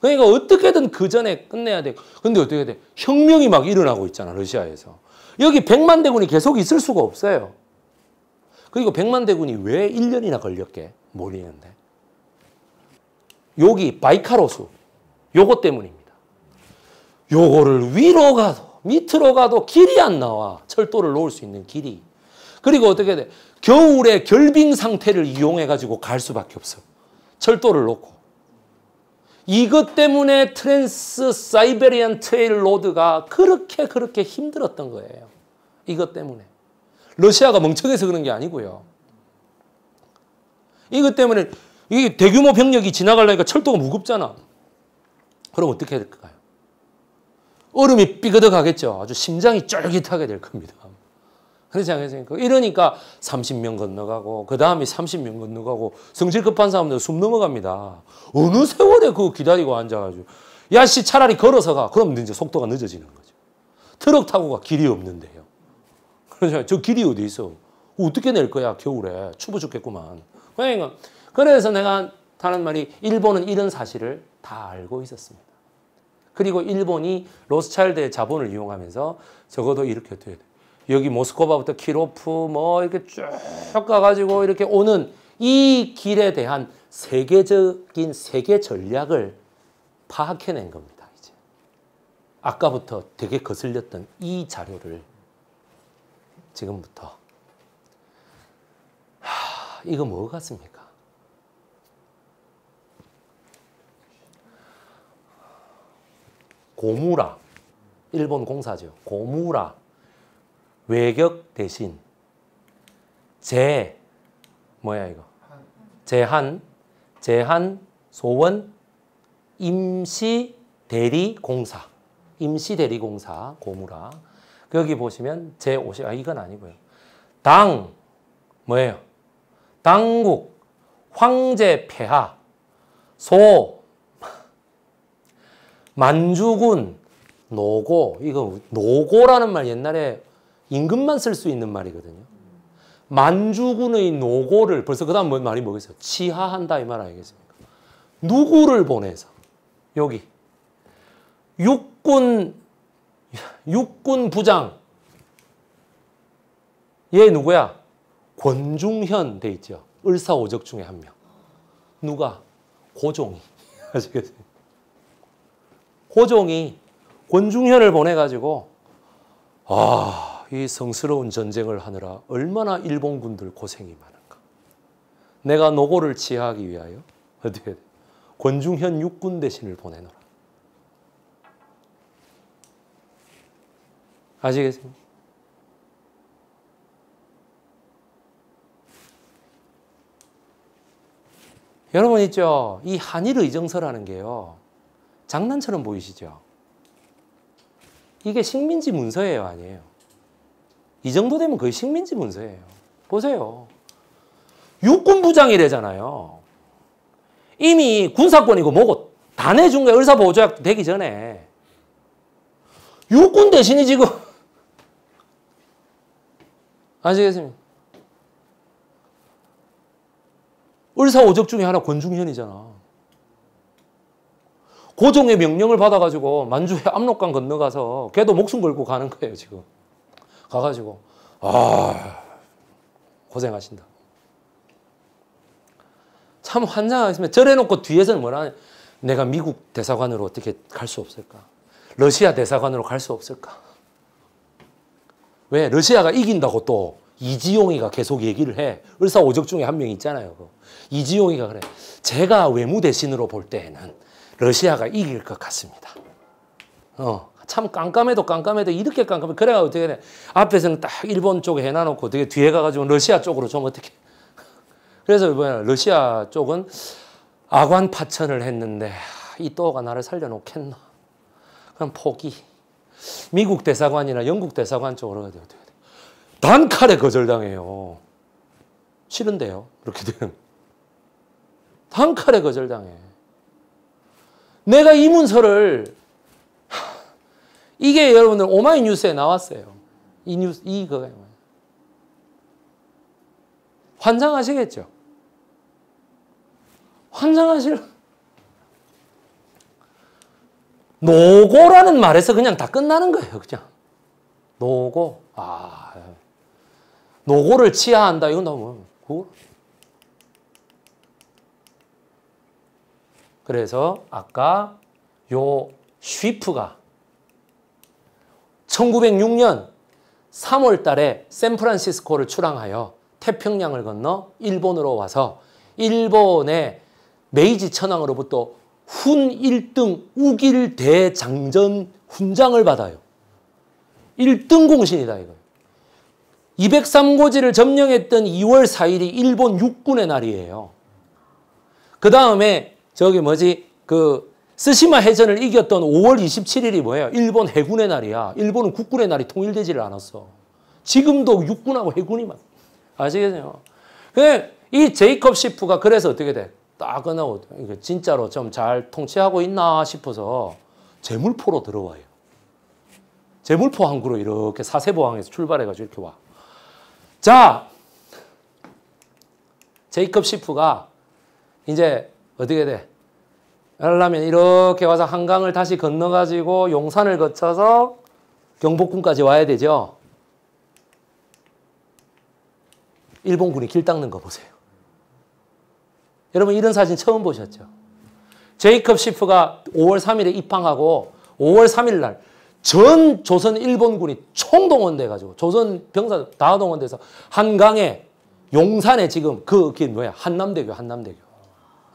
그러니까 어떻게든 그 전에 끝내야 돼. 근데 어떻게 돼? 혁명이 막 일어나고 있잖아, 러시아에서. 여기 백만 대군이 계속 있을 수가 없어요. 그리고 1만 대군이 왜 1년이나 걸렸게? 모르는데. 여기 바이카로수. 요거 때문입니다. 요거를 위로 가도 밑으로 가도 길이 안 나와. 철도를 놓을 수 있는 길이. 그리고 어떻게 돼? 겨울에 결빙 상태를 이용해 가지고 갈 수밖에 없어. 철도를 놓고. 이것 때문에 트랜스 사이베리안 트레일 로드가 그렇게 그렇게 힘들었던 거예요. 이것 때문에. 러시아가 멍청해서 그런 게 아니고요. 이것 때문에 이게 대규모 병력이 지나가려니까 철도가 무겁잖아. 그럼 어떻게 해야 될까요? 얼음이 삐그덕하겠죠. 아주 심장이 쫄깃하게 될 겁니다. 그렇지 않겠습니까? 이러니까 30명 건너가고 그 다음에 30명 건너가고 성질 급한 사람들 숨 넘어갑니다. 어느 세월에 그거 기다리고 앉아가지고 야씨 차라리 걸어서 가. 그럼 이제 속도가 늦어지는 거죠. 트럭 타고 가 길이 없는데요. 그러죠. 저 길이 어디 있어? 어떻게 낼 거야 겨울에 추워 죽겠구만. 그러니까 그래서 내가 하는 말이 일본은 이런 사실을 다 알고 있었습니다. 그리고 일본이 로스차일드의 자본을 이용하면서 적어도 이렇게 돼야 돼. 여기 모스크바부터 키로프 뭐 이렇게 쭉 가가지고 이렇게 오는 이 길에 대한 세계적인 세계 전략을 파악해낸 겁니다. 이제 아까부터 되게 거슬렸던 이 자료를 지금부터 하, 이거 뭐 같습니까? 고무라 일본 공사죠. 고무라 외격 대신 제 뭐야 이거? 제한 제한 소원 임시 대리 공사 임시 대리 공사 고무라 여기 보시면 제 50, 아 이건 아니고요. 당 뭐예요? 당국 황제 폐하 소 만주군 노고 이거 노고라는 말 옛날에 임금만 쓸 수 있는 말이거든요. 만주군의 노고를 벌써 그 다음 말이 뭐겠어요? 치하한다 이 말 아니겠습니까? 누구를 보내서 여기 육군 육군 부장 얘 누구야? 권중현 돼 있죠. 을사오적 중에 한 명. 누가? 고종이. 아시겠어요? 고종이 권중현을 보내가지고 아이 성스러운 전쟁을 하느라 얼마나 일본군들 고생이 많은가. 내가 노고를 치하하기 위하여 어디에 권중현 육군 대신을 보내노라. 아시겠습니까? 여러분 있죠? 이 한일의정서라는 게요. 장난처럼 보이시죠? 이게 식민지 문서예요, 아니에요? 이 정도 되면 거의 식민지 문서예요. 보세요. 육군부장이래잖아요. 이미 군사권이고 뭐고 다 내준 거야. 의사보호조약 되기 전에. 육군 대신이 지금 아시겠습니까? 을사오적 중에 하나 권중현이잖아. 고종의 명령을 받아가지고 만주의 압록강 건너가서 걔도 목숨 걸고 가는 거예요 지금. 가가지고 아 고생하신다. 참환장하 있으면 절해놓고 뒤에서는 뭐라 하냐. 내가 미국 대사관으로 어떻게 갈 수 없을까? 러시아 대사관으로 갈 수 없을까? 왜? 러시아가 이긴다고 또 이지용이가 계속 얘기를 해. 을사오적 중에 한 명 있잖아요. 그 이지용이가 그래. 제가 외무대신으로 볼 때에는 러시아가 이길 것 같습니다. 어. 참 깜깜해도 깜깜해도 이렇게 깜깜해. 그래가 어떻게 되 앞에서는 딱 일본 쪽에 해놔놓고 되게 뒤에 가가지고 러시아 쪽으로 좀 어떻게. 그래서 이번에 러시아 쪽은 아관 파천을 했는데 아, 이 또가 나를 살려놓겠나. 그럼 포기. 미국 대사관이나 영국 대사관 쪽으로 가야 돼요. 단칼에 거절당해요. 싫은데요. 그렇게 되면. 단칼에 거절당해. 내가 이 문서를 이게 여러분들 오마이뉴스에 나왔어요. 이 뉴스, 이거가 환장하시겠죠? 환장하실. 노고라는 말에서 그냥 다 끝나는 거예요. 그냥. 노고. 아. 노고를 치하한다. 이건 너무. 뭐, 그래서 아까 요 쉬프가 1906년 3월 달에 샌프란시스코를 출항하여 태평양을 건너 일본으로 와서 일본의 메이지 천황으로부터 훈 1등 우길 대장전 훈장을 받아요. 1등 공신이다 이거예요. 203고지를 점령했던 2월 4일이 일본 육군의 날이에요. 그 다음에 저기 뭐지 그 쓰시마 해전을 이겼던 5월 27일이 뭐예요? 일본 해군의 날이야. 일본은 국군의 날이 통일되지를 않았어. 지금도 육군하고 해군이만. 아시겠어요? 근데 그, 이제이콥 시프가 그래서 어떻게 돼? 딱 끝나고 진짜로 좀 잘 통치하고 있나 싶어서 제물포로 들어와요. 제물포 항구로 이렇게 사세보항에서 출발해가지고 이렇게 와. 자, 제이콥 시프가 이제 어떻게 돼? 하려면 이렇게 와서 한강을 다시 건너가지고 용산을 거쳐서 경복궁까지 와야 되죠. 일본군이 길 닦는 거 보세요. 여러분 이런 사진 처음 보셨죠? 제이컵 시프가 5월 3일에 입항하고 5월 3일 날전 조선 일본군이 총동원돼가지고 조선 병사 다 동원돼서 한강에 용산에 지금 그게 뭐야 한남대교 한남대교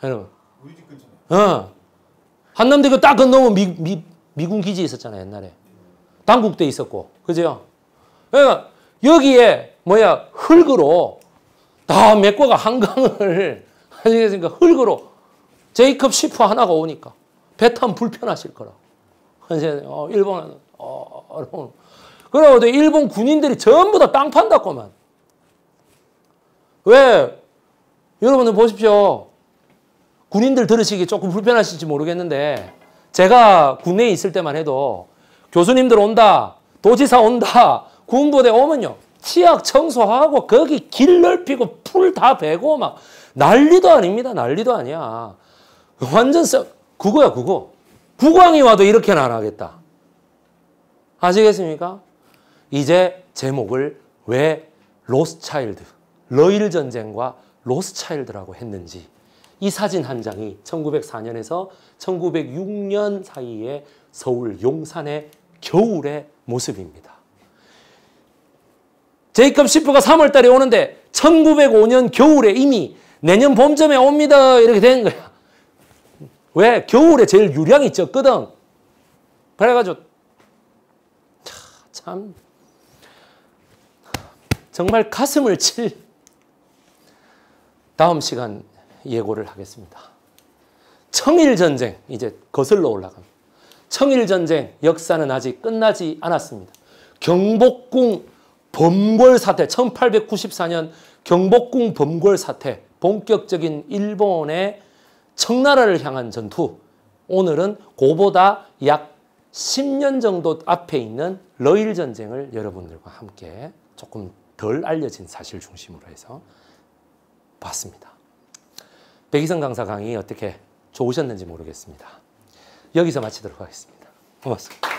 여러분 우리 집 근처 어. 한남대교 딱 건너면 미, 미, 미군 기지 있었잖아요, 옛날에. 당국대 있었고. 그죠? 그러니까 여기에 뭐야, 흙으로 다 메꿔가 한강을 하시겠습니까? 흙으로 제이컵 시프 하나가 오니까 배 타면 불편하실 거라 어, 일본은 어, 어려운. 그러고 일본 군인들이 전부 다 땅 판다고만. 왜? 여러분들 보십시오. 군인들 들으시기 조금 불편하실지 모르겠는데 제가 군에 있을 때만 해도 교수님들 온다, 도지사 온다, 군부대 오면요. 치약 청소하고 거기 길 넓히고 풀 다 베고 막 난리도 아닙니다. 난리도 아니야. 완전 썩 그거야 그거. 국왕이 와도 이렇게는 안 하겠다. 아시겠습니까? 이제 제목을 왜 로스차일드, 러일 전쟁과 로스차일드라고 했는지 이 사진 한 장이 1904년에서 1906년 사이에 서울 용산의 겨울의 모습입니다. 제이컵 시프가 3월 달에 오는데 1905년 겨울에 이미 내년 봄쯤에 옵니다 이렇게 된 거야. 왜? 겨울에 제일 유량이 적거든. 그래가지고 참 정말 가슴을 칠 다음 시간 예고를 하겠습니다. 청일전쟁, 이제 거슬러 올라갑니다. 청일전쟁 역사는 아직 끝나지 않았습니다. 경복궁 범궐 사태, 1894년 경복궁 범궐 사태, 본격적인 일본의 청나라를 향한 전투, 오늘은 그보다 약 10년 정도 앞에 있는 러일 전쟁을 여러분들과 함께 조금 덜 알려진 사실 중심으로 해서 봤습니다. 백이성 강사 강의 어떻게 좋으셨는지 모르겠습니다. 여기서 마치도록 하겠습니다. 고맙습니다.